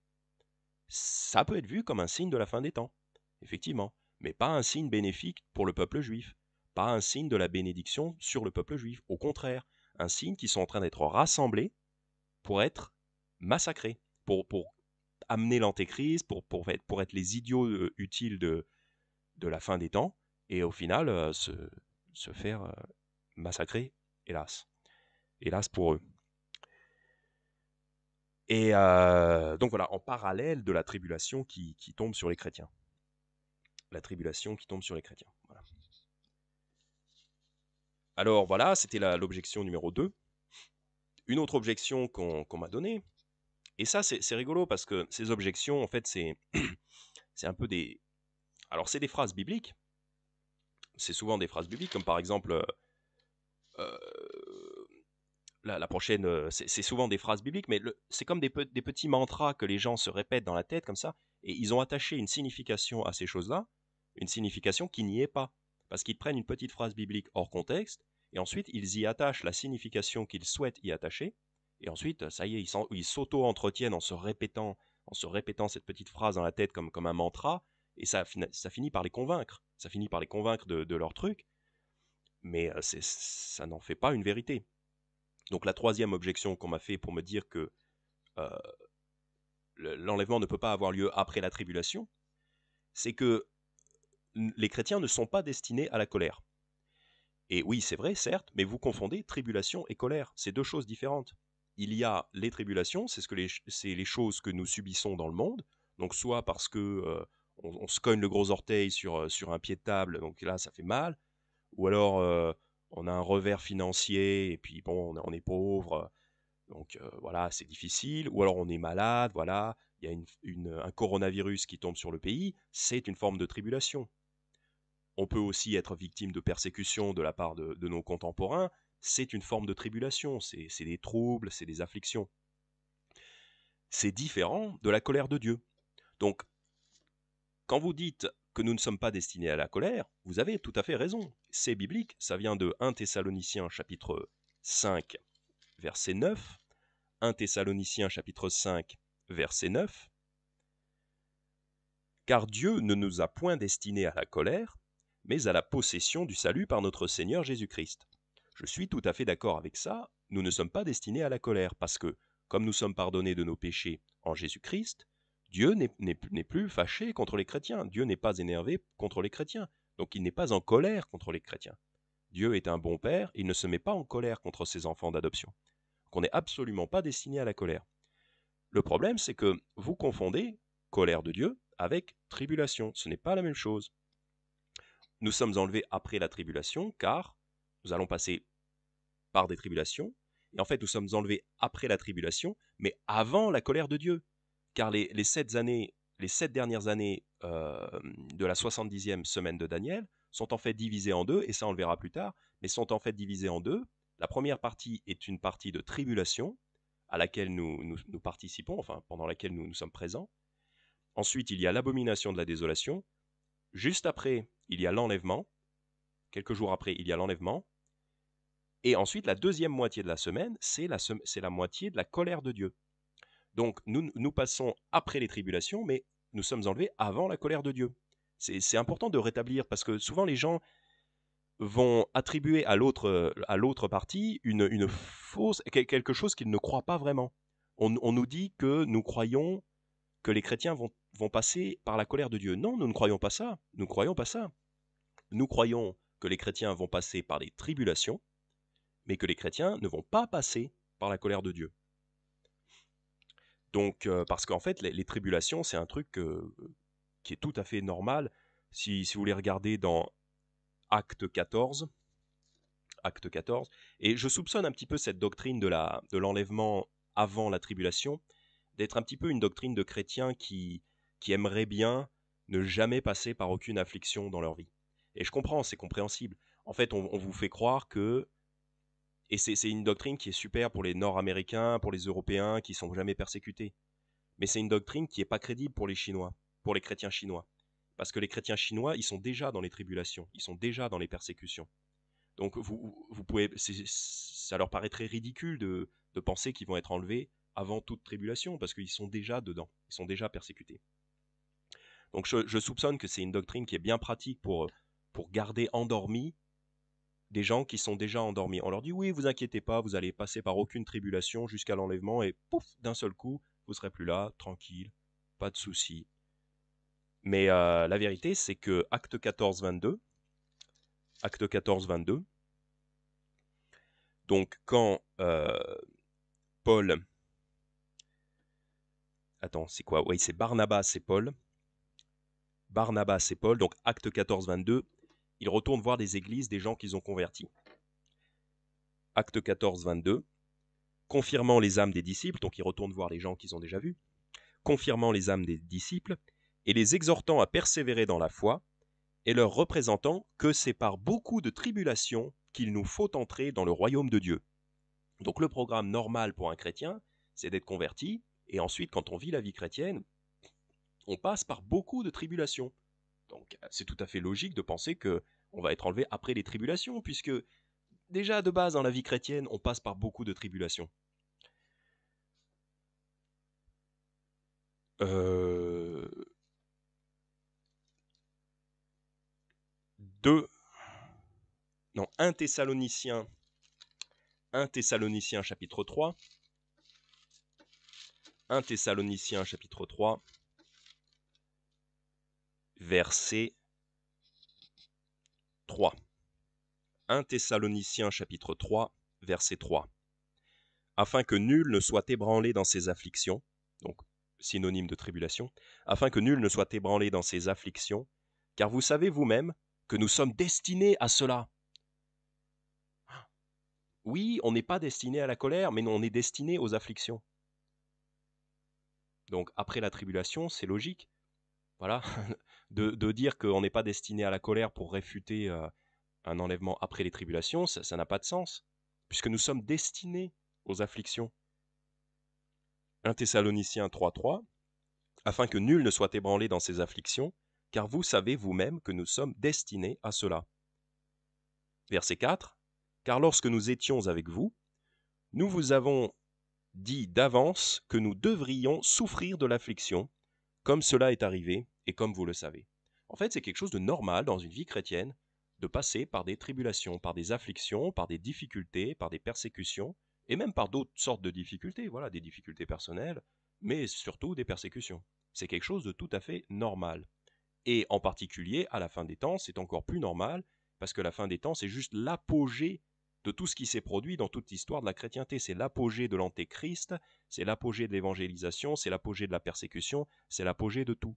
Ça peut être vu comme un signe de la fin des temps effectivement, mais pas un signe bénéfique pour le peuple juif, pas un signe de la bénédiction sur le peuple juif, au contraire, un signe qu'ils sont en train d'être rassemblés pour être massacrés, pour, amener l'antéchrist, pour, être, pour être les idiots euh, utiles de, la fin des temps, et au final euh, se, faire euh, massacrer, hélas. Hélas pour eux. Et donc voilà, en parallèle de la tribulation qui tombe sur les chrétiens la tribulation qui tombe sur les chrétiens. Alors voilà, c'était l'objection numéro 2. Une autre objection qu'on m'a donnée, et ça c'est rigolo parce que ces objections, en fait, c'est un peu des... Alors c'est des phrases bibliques, c'est souvent des phrases bibliques, comme par exemple... Euh, la, prochaine, c'est souvent des phrases bibliques, mais c'est comme des petits mantras que les gens se répètent dans la tête comme ça, et ils ont attaché une signification à ces choses-là, une signification qui n'y est pas, parce qu'ils prennent une petite phrase biblique hors contexte, et ensuite ils y attachent la signification qu'ils souhaitent y attacher, et ensuite, ça y est, ils s'auto-entretiennent en se répétant en se répétant cette petite phrase dans la tête comme, comme un mantra, et ça, ça finit par les convaincre, ça finit par les convaincre de, leur truc, mais euh, ça n'en fait pas une vérité. Donc la troisième objection qu'on m'a fait pour me dire que euh, l'enlèvement ne peut pas avoir lieu après la tribulation, c'est que les chrétiens ne sont pas destinés à la colère. Et oui, c'est vrai, certes, mais vous confondez tribulation et colère. C'est deux choses différentes. Il y a les tribulations, c'est ce que les, les choses que nous subissons dans le monde. Donc soit parce que euh, on, se cogne le gros orteil euh, sur, un pied de table, donc là ça fait mal, ou alors euh, on a un revers financier et puis bon, on, est pauvre, donc voilà, c'est difficile, ou alors on est malade, voilà, il y a un coronavirus qui tombe sur le pays, c'est une forme de tribulation on peut aussi être victime de persécutions de la part de, nos contemporains, c'est une forme de tribulation, c'est des troubles, c'est des afflictions. C'est différent de la colère de Dieu. Donc, quand vous dites que nous ne sommes pas destinés à la colère, vous avez tout à fait raison. C'est biblique, ça vient de 1 Thessaloniciens chapitre 5, verset 9, 1 Thessaloniciens chapitre 5, verset 9, Car Dieu ne nous a point destinés à la colère, mais à la possession du salut par notre Seigneur Jésus-Christ. Je suis tout à fait d'accord avec ça, nous ne sommes pas destinés à la colère, parce que, comme nous sommes pardonnés de nos péchés en Jésus-Christ, Dieu n'est plus fâché contre les chrétiens, Dieu n'est pas énervé contre les chrétiens, donc il n'est pas en colère contre les chrétiens. Dieu est un bon père, il ne se met pas en colère contre ses enfants d'adoption. Qu'on n'est absolument pas destiné à la colère. Le problème, c'est que vous confondez colère de Dieu avec tribulation. Ce n'est pas la même chose nous sommes enlevés après la tribulation, car nous allons passer par des tribulations, et en fait nous sommes enlevés après la tribulation, mais avant la colère de Dieu, car les, sept, années, les sept dernières années euh, de la 70e semaine de Daniel sont en fait divisées en deux, et ça on le verra plus tard, mais sont en fait divisées en deux. La première partie est une partie de tribulation, à laquelle nous, nous participons, enfin pendant laquelle nous, nous sommes présents. Ensuite, il y a l'abomination de la désolation. Juste après il y a l'enlèvement. Quelques jours après, il y a l'enlèvement. Et ensuite, la deuxième moitié de la semaine, c'est la, moitié de la colère de Dieu. Donc, nous, passons après les tribulations, mais nous sommes enlevés avant la colère de Dieu. C'est important de rétablir, parce que souvent les gens vont attribuer à l'autre partie une, fausse, quelque chose qu'ils ne croient pas vraiment. On, nous dit que nous croyons que les chrétiens vont, vont passer par la colère de Dieu. Non, nous ne croyons pas ça. Nous ne croyons pas ça nous croyons que les chrétiens vont passer par les tribulations, mais que les chrétiens ne vont pas passer par la colère de Dieu. Donc, euh, parce qu'en fait, les, tribulations, c'est un truc qui est tout à fait normal. Si, vous les regardez dans Acte 14, Acte 14, et je soupçonne un petit peu cette doctrine de, l'enlèvement avant la tribulation, d'être un petit peu une doctrine de chrétiens qui aimeraient bien ne jamais passer par aucune affliction dans leur vie. Et je comprends, c'est compréhensible. En fait, on, vous fait croire que. Et c'est une doctrine qui est super pour les Nord-Américains, pour les Européens qui sont jamais persécutés. Mais c'est une doctrine qui n'est pas crédible pour les Chinois, pour les chrétiens chinois. Parce que les chrétiens chinois, ils sont déjà dans les tribulations, ils sont déjà dans les persécutions. Donc vous, vous pouvez, ça leur paraît très ridicule de, penser qu'ils vont être enlevés avant toute tribulation, parce qu'ils sont déjà dedans, ils sont déjà persécutés. Donc je, je soupçonne que c'est une doctrine qui est bien pratique pour pour garder endormis des gens qui sont déjà endormis. On leur dit oui, vous inquiétez pas, vous allez passer par aucune tribulation jusqu'à l'enlèvement et pouf, d'un seul coup, vous serez plus là, tranquille, pas de souci. Mais euh, la vérité, c'est que acte 14, 22, acte 14, 22, donc quand euh, Paul, attends, c'est quoi Oui, c'est Barnabas et Paul. Barnabas et Paul, donc acte 14, 22, ils retournent voir des églises des gens qu'ils ont convertis. Acte 14, 22. Confirmant les âmes des disciples, donc ils retournent voir les gens qu'ils ont déjà vus, confirmant les âmes des disciples, et les exhortant à persévérer dans la foi, et leur représentant que c'est par beaucoup de tribulations qu'il nous faut entrer dans le royaume de Dieu. Donc le programme normal pour un chrétien, c'est d'être converti, et ensuite quand on vit la vie chrétienne, on passe par beaucoup de tribulations. Donc euh, c'est tout à fait logique de penser que on va être enlevé après les tribulations, puisque déjà de base dans la vie chrétienne, on passe par beaucoup de tribulations. Euh... Deux. Non, 1 Thessaloniciens. 1 Thessaloniciens chapitre 3. 1 Thessaloniciens chapitre 3 verset 3. 1 Thessaloniciens chapitre 3, verset 3. Afin que nul ne soit ébranlé dans ses afflictions, donc synonyme de tribulation, afin que nul ne soit ébranlé dans ses afflictions, car vous savez vous-même que nous sommes destinés à cela. Oui, on n'est pas destiné à la colère, mais on est destiné aux afflictions. Donc après la tribulation, c'est logique. Voilà, de, dire qu'on n'est pas destiné à la colère pour réfuter euh, un enlèvement après les tribulations, ça n'a pas de sens, puisque nous sommes destinés aux afflictions. 1 Thessaloniciens 3.3 Afin que nul ne soit ébranlé dans ses afflictions, car vous savez vous-même que nous sommes destinés à cela. Verset 4 Car lorsque nous étions avec vous, nous vous avons dit d'avance que nous devrions souffrir de l'affliction, comme cela est arrivé, et comme vous le savez. En fait, c'est quelque chose de normal dans une vie chrétienne de passer par des tribulations, par des afflictions, par des difficultés, par des persécutions, et même par d'autres sortes de difficultés, voilà, des difficultés personnelles, mais surtout des persécutions. C'est quelque chose de tout à fait normal. Et en particulier, à la fin des temps, c'est encore plus normal, parce que la fin des temps, c'est juste l'apogée de tout ce qui s'est produit dans toute l'histoire de la chrétienté. C'est l'apogée de l'antéchrist, c'est l'apogée de l'évangélisation, c'est l'apogée de la persécution, c'est l'apogée de tout.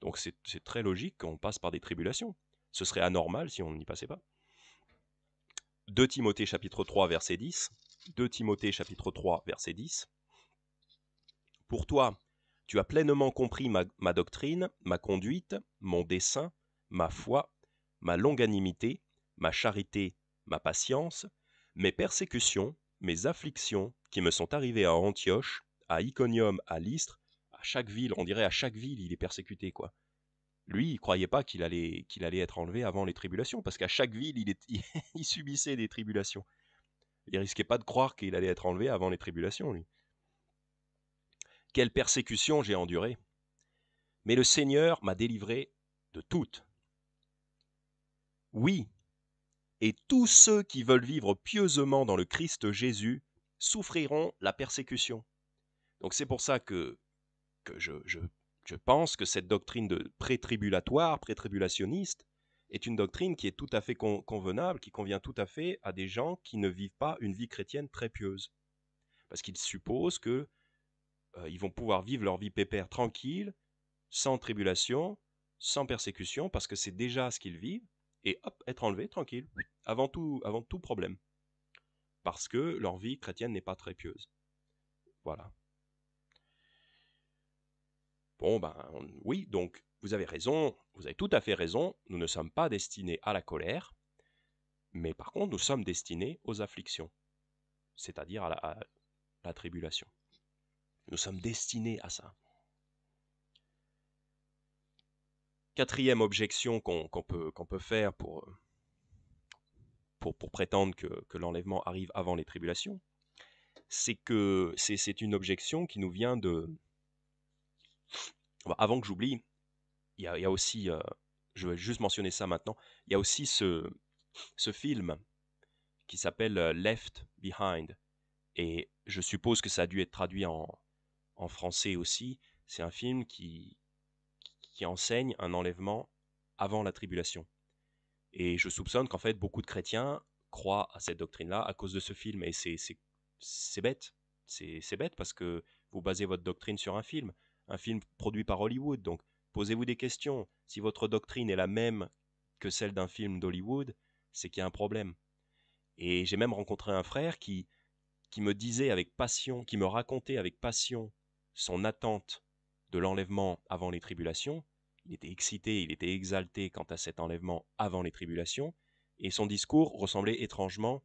Donc c'est très logique qu'on passe par des tribulations. Ce serait anormal si on n'y passait pas. 2 Timothée chapitre 3 verset 10. 2 Timothée chapitre 3 verset 10. Pour toi, tu as pleinement compris ma, ma doctrine, ma conduite, mon dessein, ma foi, ma longanimité, ma charité, ma patience, mes persécutions, mes afflictions qui me sont arrivées à Antioche, à Iconium, à Lystre, à chaque ville, on dirait à chaque ville, il est persécuté, quoi. Lui, il croyait pas qu'il allait, allait être enlevé avant les tribulations, parce qu'à chaque ville, il, subissait des tribulations. Il risquait pas de croire qu'il allait être enlevé avant les tribulations, lui. Quelle persécution j'ai endurée Mais le Seigneur m'a délivré de toutes. Oui, et tous ceux qui veulent vivre pieusement dans le Christ Jésus souffriront la persécution. Donc c'est pour ça que je, je, pense que cette doctrine de pré-tribulatoire, pré-tribulationniste, est une doctrine qui est tout à fait convenable, qui convient tout à fait à des gens qui ne vivent pas une vie chrétienne très pieuse. Parce qu'ils supposent que euh, ils vont pouvoir vivre leur vie pépère tranquille, sans tribulation, sans persécution, parce que c'est déjà ce qu'ils vivent, et hop, être enlevés tranquille, avant tout, avant tout problème. Parce que leur vie chrétienne n'est pas très pieuse. Voilà. Bon, ben oui, donc vous avez raison, vous avez tout à fait raison, nous ne sommes pas destinés à la colère, mais par contre nous sommes destinés aux afflictions, c'est-à-dire à, la, tribulation. Nous sommes destinés à ça. Quatrième objection qu'on peut, peut, faire pour, pour, prétendre que l'enlèvement arrive avant les tribulations, c'est que c'est une objection qui nous vient de, bah, avant que j'oublie, il y, a aussi, euh, je vais juste mentionner ça maintenant, il y a aussi ce, film qui s'appelle euh, Left Behind. Et je suppose que ça a dû être traduit en, en français aussi. C'est un film qui, qui enseigne un enlèvement avant la tribulation. Et je soupçonne qu'en fait, beaucoup de chrétiens croient à cette doctrine-là à cause de ce film. Et c'est bête. C'est bête parce que vous basez votre doctrine sur un film un film produit par Hollywood. Donc, posez-vous des questions. Si votre doctrine est la même que celle d'un film d'Hollywood, c'est qu'il y a un problème. Et j'ai même rencontré un frère qui, qui me disait avec passion, qui me racontait avec passion son attente de l'enlèvement avant les tribulations. Il était excité, il était exalté quant à cet enlèvement avant les tribulations, et son discours ressemblait étrangement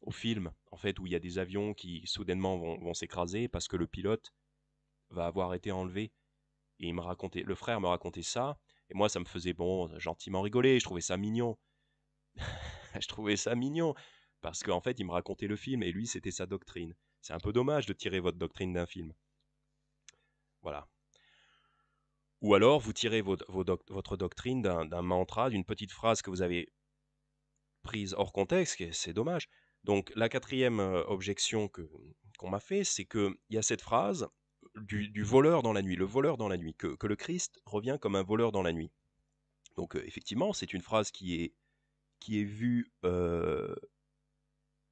au film, en fait, où il y a des avions qui soudainement vont s'écraser parce que le pilote va avoir été enlevé. Et il me racontait, le frère me racontait ça, et moi ça me faisait bon, gentiment rigoler, je trouvais ça mignon. je trouvais ça mignon, parce qu'en fait il me racontait le film, et lui c'était sa doctrine. C'est un peu dommage de tirer votre doctrine d'un film. Voilà. Ou alors vous tirez votre doctrine d'un mantra, d'une petite phrase que vous avez prise hors contexte, c'est dommage. Donc la quatrième euh, objection que qu'on m'a fait, c'est qu'il y a cette phrase du, voleur dans la nuit, le voleur dans la nuit, que, le Christ revient comme un voleur dans la nuit. Donc euh, effectivement, c'est une phrase qui est, qui est vue euh,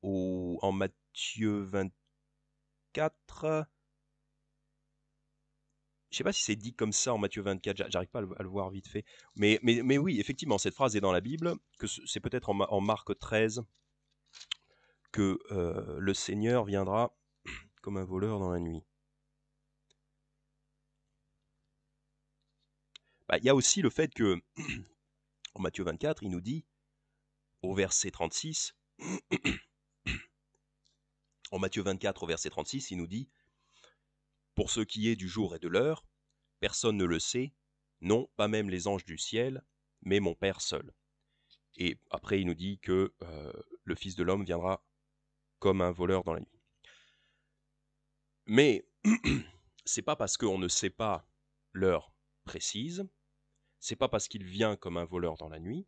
au, en Matthieu 24. Je ne sais pas si c'est dit comme ça en Matthieu 24, j'arrive pas à le, voir vite fait. Mais, oui, effectivement, cette phrase est dans la Bible, que c'est peut-être en, Marc 13 que euh, le Seigneur viendra comme un voleur dans la nuit. Bah, il y a aussi le fait que, en Matthieu 24, il nous dit, au verset 36, en Matthieu 24, au verset 36, il nous dit, Pour ce qui est du jour et de l'heure, personne ne le sait, non, pas même les anges du ciel, mais mon Père seul. Et après, il nous dit que euh, le Fils de l'homme viendra comme un voleur dans la nuit. Mais c'est pas parce qu'on ne sait pas l'heure précise c'est pas parce qu'il vient comme un voleur dans la nuit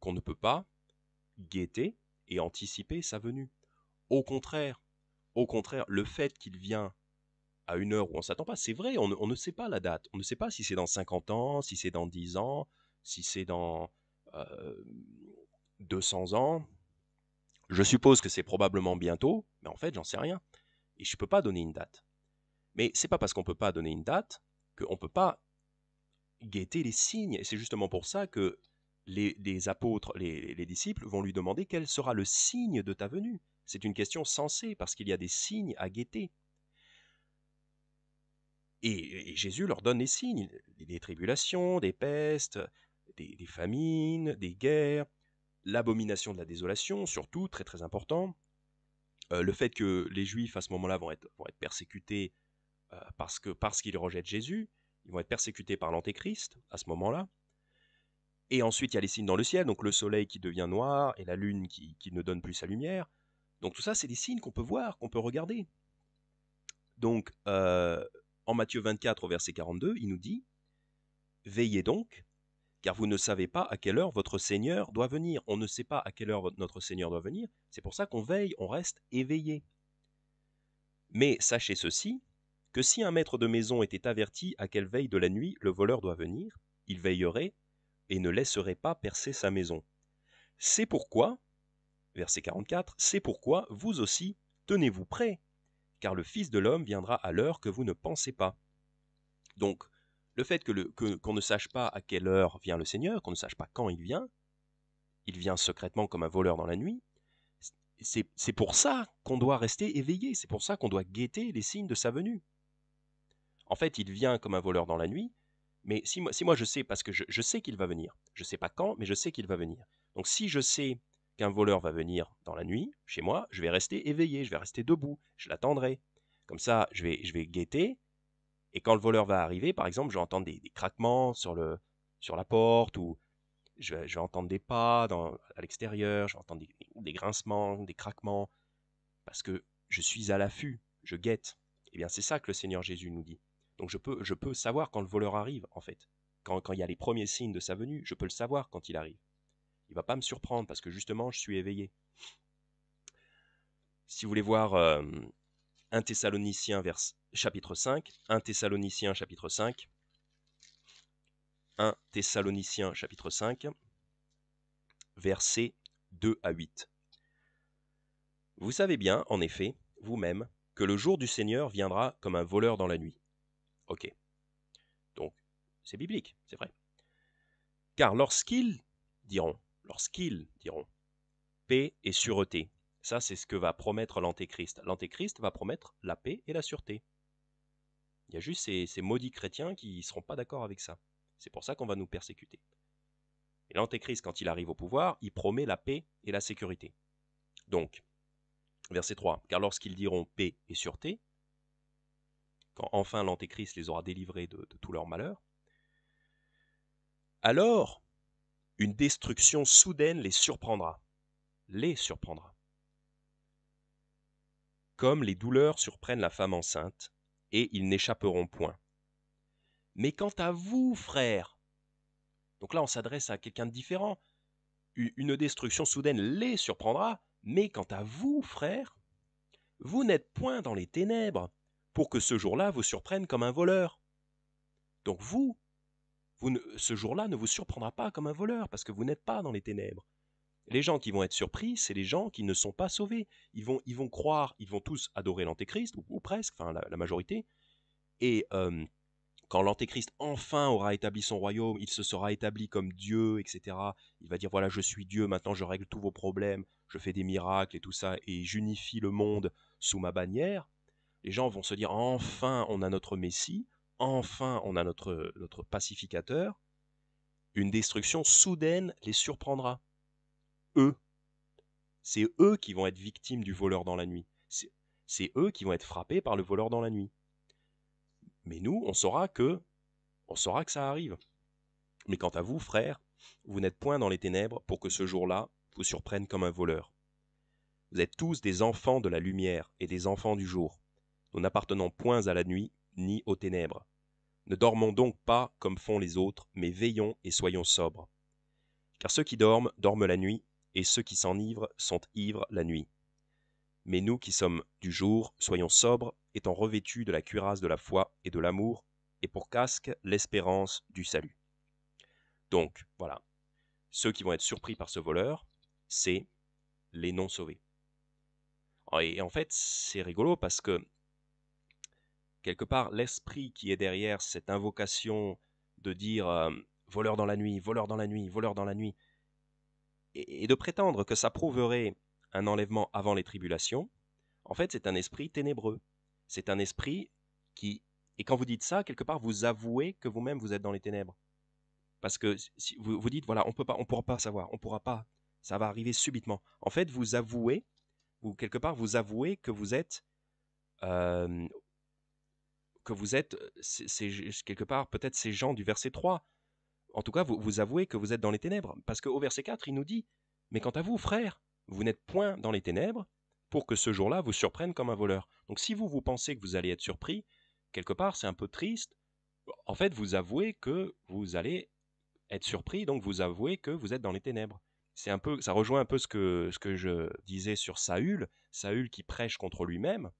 qu'on ne peut pas guetter et anticiper sa venue. Au contraire, au contraire, le fait qu'il vient à une heure où on s'attend pas, c'est vrai, on ne, sait pas la date, on ne sait pas si c'est dans 50 ans, si c'est dans 10 ans, si c'est dans 200 euh, ans. Je suppose que c'est probablement bientôt, mais en fait, j'en sais rien. Et je ne peux pas donner une date. Mais c'est pas parce qu'on ne peut pas donner une date qu'on ne peut pas guetter les signes. Et c'est justement pour ça que les, apôtres, les, disciples vont lui demander quel sera le signe de ta venue. C'est une question sensée parce qu'il y a des signes à guetter. Et, Jésus leur donne les signes, des tribulations, des pestes, des, famines, des guerres, l'abomination de la désolation, surtout, très très important. Euh, le fait que les Juifs à ce moment-là vont être, vont être persécutés euh, parce que parce qu'ils rejettent Jésus, ils vont être persécutés par l'Antéchrist à ce moment-là. Et ensuite, il y a les signes dans le ciel, donc le soleil qui devient noir et la lune qui, ne donne plus sa lumière. Donc tout ça, c'est des signes qu'on peut voir, qu'on peut regarder. Donc, euh, en Matthieu 24, au verset 42, il nous dit Veillez donc, car vous ne savez pas à quelle heure votre Seigneur doit venir. On ne sait pas à quelle heure notre Seigneur doit venir. C'est pour ça qu'on veille, on reste éveillé. Mais sachez ceci que si un maître de maison était averti à quelle veille de la nuit le voleur doit venir, il veillerait et ne laisserait pas percer sa maison. C'est pourquoi, verset 44, c'est pourquoi vous aussi, tenez-vous prêts, car le Fils de l'homme viendra à l'heure que vous ne pensez pas. Donc, le fait que qu'on ne sache pas à quelle heure vient le Seigneur, qu'on ne sache pas quand il vient, il vient secrètement comme un voleur dans la nuit, c'est pour ça qu'on doit rester éveillé, c'est pour ça qu'on doit guetter les signes de sa venue. En fait, il vient comme un voleur dans la nuit, mais si moi, je sais, parce que je, sais qu'il va venir, je sais pas quand, mais je sais qu'il va venir. Donc si je sais qu'un voleur va venir dans la nuit, chez moi, je vais rester éveillé, je vais rester debout, je l'attendrai. Comme ça, je vais, je vais guetter, et quand le voleur va arriver, par exemple, je vais des, craquements sur, le, sur la porte, ou je, des pas à l'extérieur, je vais entendre des, des grincements, des craquements, parce que je suis à l'affût, je guette. Eh bien, c'est ça que le Seigneur Jésus nous dit. Donc je peux, je peux savoir quand le voleur arrive, en fait. Quand, il y a les premiers signes de sa venue, je peux le savoir quand il arrive. Il va pas me surprendre parce que justement, je suis éveillé. Si vous voulez voir 1 euh, Thessaloniciens chapitre 5, 1 Thessalonicien, chapitre 5, 1 Thessalonicien, chapitre 5, versets 2 à 8. Vous savez bien, en effet, vous-même, que le jour du Seigneur viendra comme un voleur dans la nuit. Ok. Donc, c'est biblique, c'est vrai. Car lorsqu'ils diront, lorsqu'ils diront, paix et sûreté, ça c'est ce que va promettre l'Antéchrist. L'Antéchrist va promettre la paix et la sûreté. Il y a juste ces, maudits chrétiens qui ne seront pas d'accord avec ça. C'est pour ça qu'on va nous persécuter. Et l'Antéchrist, quand il arrive au pouvoir, il promet la paix et la sécurité. Donc, verset 3, car lorsqu'ils diront paix et sûreté, quand enfin l'Antéchrist les aura délivrés de, de tout leur malheur, alors une destruction soudaine les surprendra, les surprendra. Comme les douleurs surprennent la femme enceinte, et ils n'échapperont point. Mais quant à vous, frères, donc là on s'adresse à quelqu'un de différent, une destruction soudaine les surprendra, mais quant à vous, frères, vous n'êtes point dans les ténèbres, pour que ce jour-là vous surprenne comme un voleur. Donc vous, ce jour-là ne vous surprendra pas comme un voleur, parce que vous n'êtes pas dans les ténèbres. Les gens qui vont être surpris, c'est les gens qui ne sont pas sauvés. Ils vont, ils vont croire, ils vont tous adorer l'Antéchrist, ou, presque, enfin la, majorité. Et euh, quand l'Antéchrist enfin aura établi son royaume, il se sera établi comme Dieu, etc. Il va dire voilà, je suis Dieu, maintenant je règle tous vos problèmes, je fais des miracles et tout ça, et j'unifie le monde sous ma bannière les gens vont se dire enfin on a notre Messie, enfin on a notre, notre pacificateur, une destruction soudaine les surprendra. Eux. C'est eux qui vont être victimes du voleur dans la nuit. C'est eux qui vont être frappés par le voleur dans la nuit. Mais nous, on saura que on saura que ça arrive. Mais quant à vous, frères, vous n'êtes point dans les ténèbres pour que ce jour-là vous surprenne comme un voleur. Vous êtes tous des enfants de la lumière et des enfants du jour nous n'appartenons point à la nuit ni aux ténèbres. Ne dormons donc pas comme font les autres, mais veillons et soyons sobres. Car ceux qui dorment dorment la nuit, et ceux qui s'enivrent sont ivres la nuit. Mais nous qui sommes du jour, soyons sobres, étant revêtus de la cuirasse de la foi et de l'amour, et pour casque l'espérance du salut. Donc, voilà. Ceux qui vont être surpris par ce voleur, c'est les non sauvés. Et en fait, c'est rigolo parce que quelque part, l'esprit qui est derrière cette invocation de dire euh, voleur dans la nuit, voleur dans la nuit, voleur dans la nuit, et, de prétendre que ça prouverait un enlèvement avant les tribulations, en fait, c'est un esprit ténébreux. C'est un esprit qui... Et quand vous dites ça, quelque part, vous avouez que vous-même, vous êtes dans les ténèbres. Parce que si vous, dites, voilà, on peut pas, on pourra pas savoir, on ne pourra pas, ça va arriver subitement. En fait, vous avouez, ou quelque part, vous avouez que vous êtes euh, que vous êtes, quelque part peut-être ces gens du verset 3. En tout cas, vous, vous avouez que vous êtes dans les ténèbres. Parce qu'au verset 4, il nous dit, Mais quant à vous, frère, vous n'êtes point dans les ténèbres pour que ce jour-là vous surprenne comme un voleur. Donc si vous, vous pensez que vous allez être surpris, quelque part, c'est un peu triste. En fait, vous avouez que vous allez être surpris, donc vous avouez que vous êtes dans les ténèbres. C'est un peu, ça rejoint un peu ce que, ce que je disais sur Saül, Saül qui prêche contre lui-même,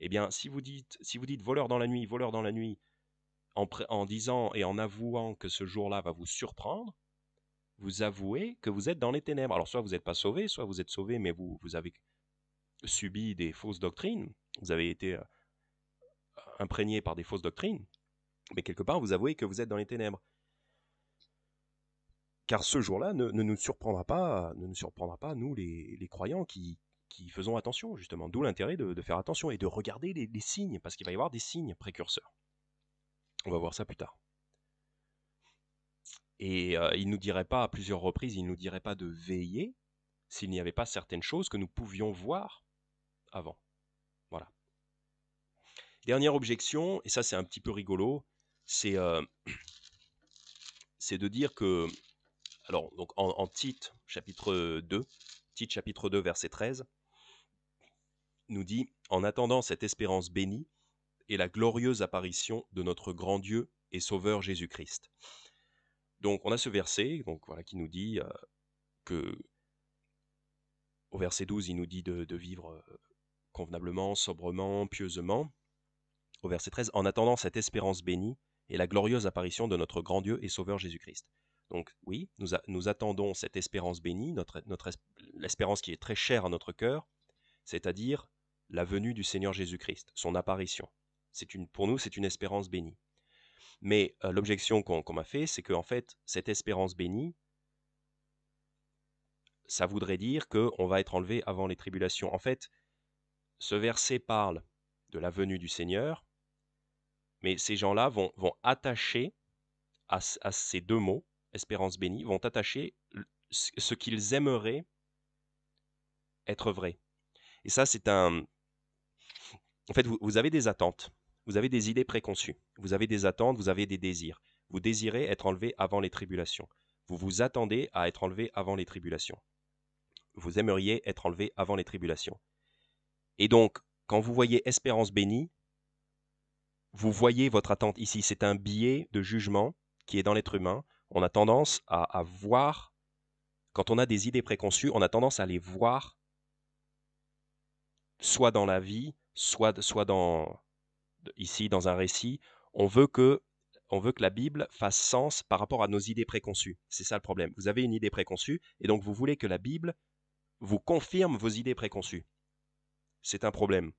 eh bien, si vous dites, si vous dites voleur dans la nuit, voleur dans la nuit, en, disant et en avouant que ce jour-là va vous surprendre, vous avouez que vous êtes dans les ténèbres. Alors, soit vous n'êtes pas sauvé, soit vous êtes sauvé, mais vous, avez subi des fausses doctrines, vous avez été euh, imprégné par des fausses doctrines, mais quelque part, vous avouez que vous êtes dans les ténèbres. Car ce jour-là ne, nous surprendra pas, ne nous surprendra pas, nous, les croyants qui, qui faisons attention, justement. D'où l'intérêt de, faire attention et de regarder les, signes, parce qu'il va y avoir des signes précurseurs. On va voir ça plus tard. Et euh, il ne nous dirait pas à plusieurs reprises, il ne nous dirait pas de veiller s'il n'y avait pas certaines choses que nous pouvions voir avant. Voilà. Dernière objection, et ça c'est un petit peu rigolo, c'est euh, de dire que, alors donc en, titre chapitre 2, Tite chapitre 2 verset 13, nous dit En attendant cette espérance bénie et la glorieuse apparition de notre grand Dieu et Sauveur Jésus-Christ. Donc on a ce verset donc, voilà, qui nous dit euh, que, au verset 12, il nous dit de, vivre euh, convenablement, sobrement, pieusement. Au verset 13, en attendant cette espérance bénie et la glorieuse apparition de notre grand Dieu et Sauveur Jésus-Christ. Donc oui, nous, attendons cette espérance bénie, notre, notre l'espérance qui est très chère à notre cœur, c'est-à-dire la venue du Seigneur Jésus-Christ, son apparition. C'est une, pour nous, c'est une espérance bénie. Mais euh, l'objection qu'on m'a fait, c'est qu'en fait, cette espérance bénie, ça voudrait dire qu'on va être enlevé avant les tribulations. En fait, ce verset parle de la venue du Seigneur, mais ces gens-là vont, vont attacher à, à, ces deux mots, espérance bénie, vont attacher ce qu'ils aimeraient être vrai. Et ça, c'est un, en fait, vous, avez des attentes, vous avez des idées préconçues, vous avez des attentes, vous avez des désirs. Vous désirez être enlevé avant les tribulations. Vous vous attendez à être enlevé avant les tribulations. Vous aimeriez être enlevé avant les tribulations. Et donc, quand vous voyez espérance bénie, vous voyez votre attente ici. C'est un biais de jugement qui est dans l'être humain. On a tendance à, à voir, quand on a des idées préconçues, on a tendance à les voir soit dans la vie, soit, dans, ici dans un récit, on veut que on veut que la Bible fasse sens par rapport à nos idées préconçues. C'est ça le problème. Vous avez une idée préconçue et donc vous voulez que la Bible vous confirme vos idées préconçues. C'est un problème.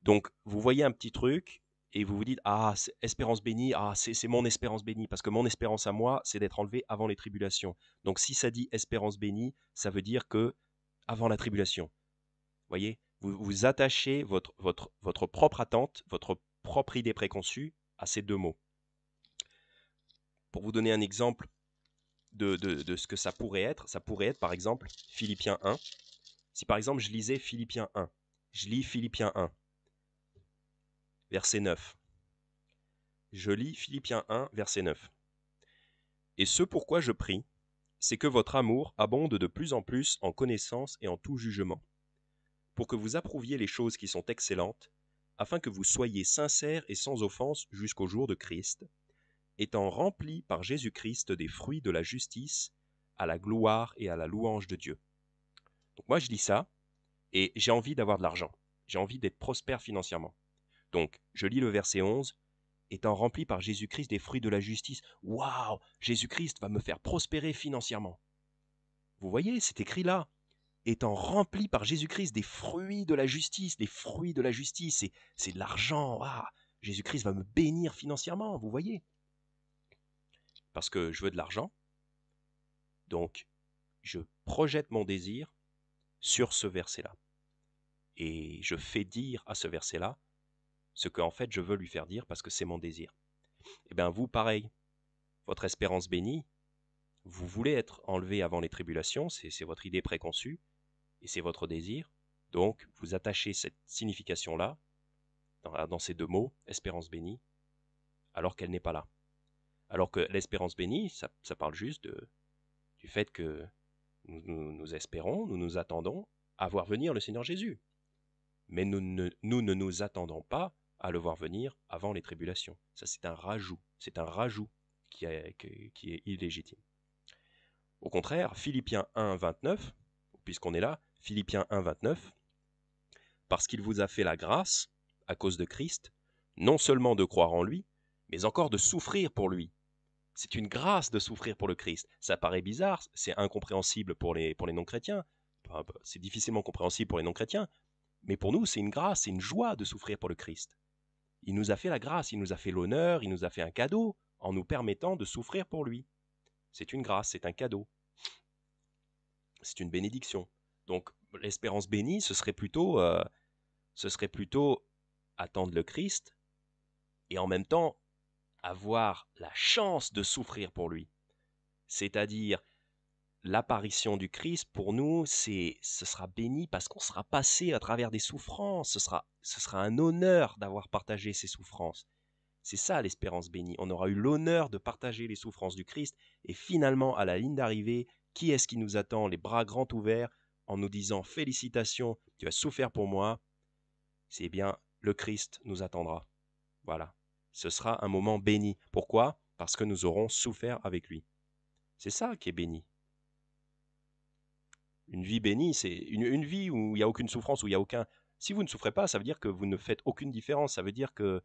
Donc vous voyez un petit truc et vous vous dites ah espérance bénie ah c'est mon espérance bénie parce que mon espérance à moi c'est d'être enlevé avant les tribulations. Donc si ça dit espérance bénie, ça veut dire que avant la tribulation. Voyez vous attachez votre, votre, votre propre attente, votre propre idée préconçue à ces deux mots. Pour vous donner un exemple de, ce que ça pourrait être, ça pourrait être par exemple Philippiens 1. Si par exemple je lisais Philippiens 1, je lis Philippiens 1, verset 9. Je lis Philippiens 1, verset 9. Et ce pourquoi je prie, c'est que votre amour abonde de plus en plus en connaissance et en tout jugement, pour que vous approuviez les choses qui sont excellentes, afin que vous soyez sincères et sans offense jusqu'au jour de Christ, étant remplis par Jésus-Christ des fruits de la justice, à la gloire et à la louange de Dieu. Donc moi je lis ça, et j'ai envie d'avoir de l'argent, j'ai envie d'être prospère financièrement. Donc je lis le verset 11, étant rempli par Jésus-Christ des fruits de la justice. Waouh Jésus-Christ va me faire prospérer financièrement. Vous voyez, c'est écrit là étant rempli par Jésus-Christ des fruits de la justice, des fruits de la justice, c'est de l'argent, ah, Jésus-Christ va me bénir financièrement, vous voyez. Parce que je veux de l'argent, donc je projette mon désir sur ce verset-là. Et je fais dire à ce verset-là ce qu'en fait je veux lui faire dire parce que c'est mon désir. Eh bien vous, pareil, votre espérance bénie, vous voulez être enlevé avant les tribulations, c'est votre idée préconçue, et c'est votre désir. Donc, vous attachez cette signification-là, dans, ces deux mots, espérance bénie, alors qu'elle n'est pas là. Alors que l'espérance bénie, ça, parle juste de, du fait que nous, nous, espérons, nous nous attendons à voir venir le Seigneur Jésus. Mais nous ne, nous attendons pas à le voir venir avant les tribulations. Ça, c'est un rajout. C'est un rajout qui est, qui est illégitime. Au contraire, Philippiens 1, 29, puisqu'on est là, Philippiens 1, 29, parce qu'il vous a fait la grâce, à cause de Christ, non seulement de croire en lui, mais encore de souffrir pour lui. C'est une grâce de souffrir pour le Christ. Ça paraît bizarre, c'est incompréhensible pour les, pour les non-chrétiens, c'est difficilement compréhensible pour les non-chrétiens, mais pour nous, c'est une grâce, c'est une joie de souffrir pour le Christ. Il nous a fait la grâce, il nous a fait l'honneur, il nous a fait un cadeau en nous permettant de souffrir pour lui. C'est une grâce, c'est un cadeau. C'est une bénédiction. Donc l'espérance bénie, ce serait plutôt, euh, ce serait plutôt attendre le Christ et en même temps avoir la chance de souffrir pour lui. C'est-à-dire l'apparition du Christ pour nous, c'est ce sera béni parce qu'on sera passé à travers des souffrances, ce sera ce sera un honneur d'avoir partagé ces souffrances. C'est ça l'espérance bénie. On aura eu l'honneur de partager les souffrances du Christ et finalement à la ligne d'arrivée, qui est-ce qui nous attend les bras grands ouverts en nous disant Félicitations, tu as souffert pour moi, c'est bien le Christ nous attendra. Voilà. Ce sera un moment béni. Pourquoi Parce que nous aurons souffert avec lui. C'est ça qui est béni. Une vie bénie, c'est une, vie où il n'y a aucune souffrance, où il n'y a aucun... Si vous ne souffrez pas, ça veut dire que vous ne faites aucune différence, ça veut dire que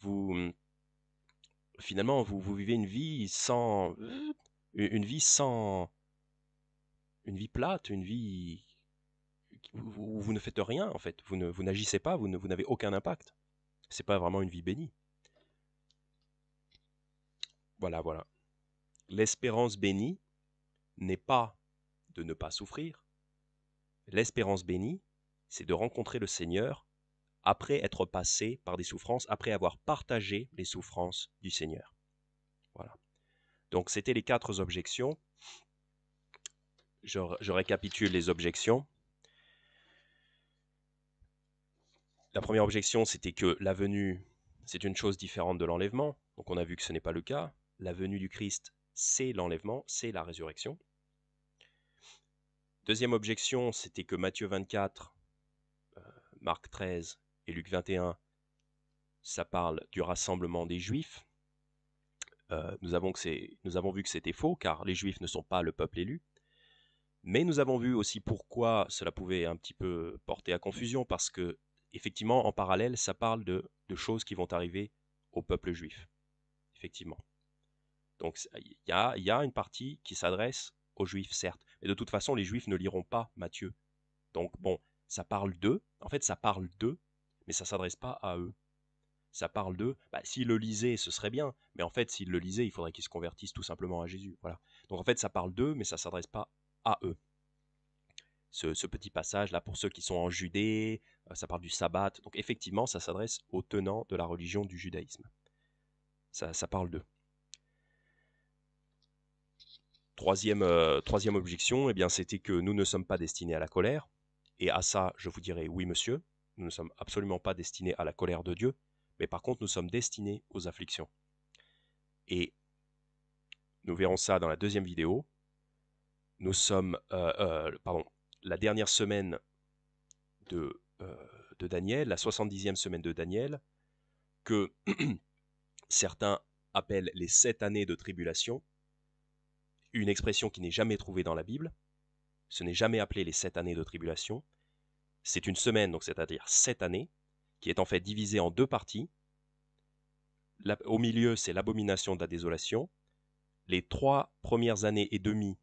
vous... Finalement, vous vivez une vie sans... Euh, une vie sans une vie plate, une vie où vous ne faites rien en fait, vous ne vous n'agissez pas, vous ne vous n'avez aucun impact. C'est pas vraiment une vie bénie. Voilà, voilà. L'espérance bénie n'est pas de ne pas souffrir. L'espérance bénie, c'est de rencontrer le Seigneur après être passé par des souffrances, après avoir partagé les souffrances du Seigneur. Voilà. Donc c'était les quatre objections je, récapitule les objections. La première objection, c'était que la venue, c'est une chose différente de l'enlèvement. Donc on a vu que ce n'est pas le cas. La venue du Christ, c'est l'enlèvement, c'est la résurrection. Deuxième objection, c'était que Matthieu 24, euh, Marc 13 et Luc 21, ça parle du rassemblement des Juifs. Euh, nous, avons que nous avons vu que c'était faux, car les Juifs ne sont pas le peuple élu. Mais nous avons vu aussi pourquoi cela pouvait un petit peu porter à confusion, parce que effectivement, en parallèle, ça parle de, choses qui vont arriver au peuple juif. Effectivement. Donc il y a, une partie qui s'adresse aux juifs, certes. Mais de toute façon, les juifs ne liront pas Matthieu. Donc bon, ça parle d'eux. En fait, ça parle d'eux, mais ça s'adresse pas à eux. Ça parle d'eux. Bah, s'ils le lisaient, ce serait bien. Mais en fait, s'ils le lisaient, il faudrait qu'ils se convertissent tout simplement à Jésus. Voilà. Donc en fait, ça parle d'eux, mais ça s'adresse pas à eux. Ce, petit passage-là, pour ceux qui sont en Judée, euh, ça parle du sabbat. Donc effectivement, ça s'adresse aux tenants de la religion du judaïsme. Ça, parle d'eux. Troisième, euh, troisième objection, et eh bien, c'était que nous ne sommes pas destinés à la colère. Et à ça, je vous dirais oui, monsieur, nous ne sommes absolument pas destinés à la colère de Dieu, mais par contre, nous sommes destinés aux afflictions. Et nous verrons ça dans la deuxième vidéo, nous sommes, euh, euh, pardon, la dernière semaine de, euh, Daniel, la 70e semaine de Daniel, que certains appellent les sept années de tribulation, une expression qui n'est jamais trouvée dans la Bible, ce n'est jamais appelé les sept années de tribulation, c'est une semaine, donc c'est-à-dire sept années, qui est en fait divisée en deux parties. au milieu, c'est l'abomination de la désolation. Les trois premières années et demie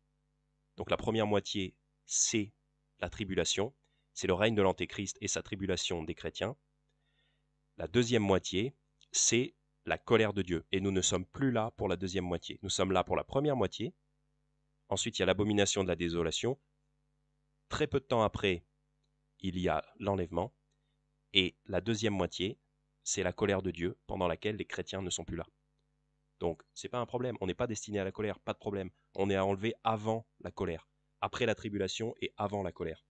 donc la première moitié, c'est la tribulation, c'est le règne de l'Antéchrist et sa tribulation des chrétiens. La deuxième moitié, c'est la colère de Dieu. Et nous ne sommes plus là pour la deuxième moitié. Nous sommes là pour la première moitié. Ensuite, il y a l'abomination de la désolation. Très peu de temps après, il y a l'enlèvement. Et la deuxième moitié, c'est la colère de Dieu pendant laquelle les chrétiens ne sont plus là. Donc, c'est pas un problème. On n'est pas destiné à la colère, pas de problème. On est à enlever avant la colère, après la tribulation et avant la colère.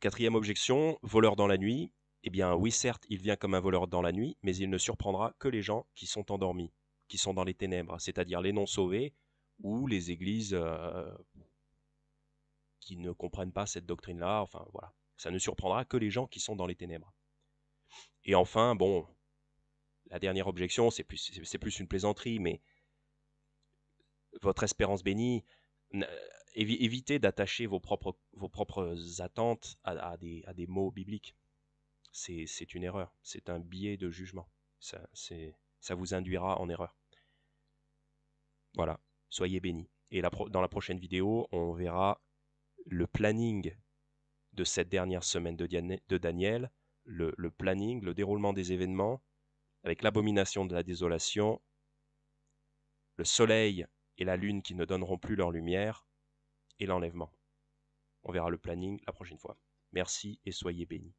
Quatrième objection, voleur dans la nuit. Eh bien, oui, certes, il vient comme un voleur dans la nuit, mais il ne surprendra que les gens qui sont endormis, qui sont dans les ténèbres, c'est-à-dire les non-sauvés ou les églises euh, qui ne comprennent pas cette doctrine-là. Enfin, voilà. Ça ne surprendra que les gens qui sont dans les ténèbres. Et enfin, bon, la dernière objection, c'est plus, c'est plus une plaisanterie, mais votre espérance bénie, euh, évitez d'attacher vos propres, vos propres attentes à, des, mots bibliques. C'est, une erreur, c'est un biais de jugement. Ça, ça vous induira en erreur. Voilà, soyez bénis. Et dans la prochaine vidéo, on verra le planning de cette dernière semaine de, de Daniel, le planning, le déroulement des événements, avec l'abomination de la désolation, le soleil et la lune qui ne donneront plus leur lumière, et l'enlèvement. On verra le planning la prochaine fois. Merci et soyez bénis.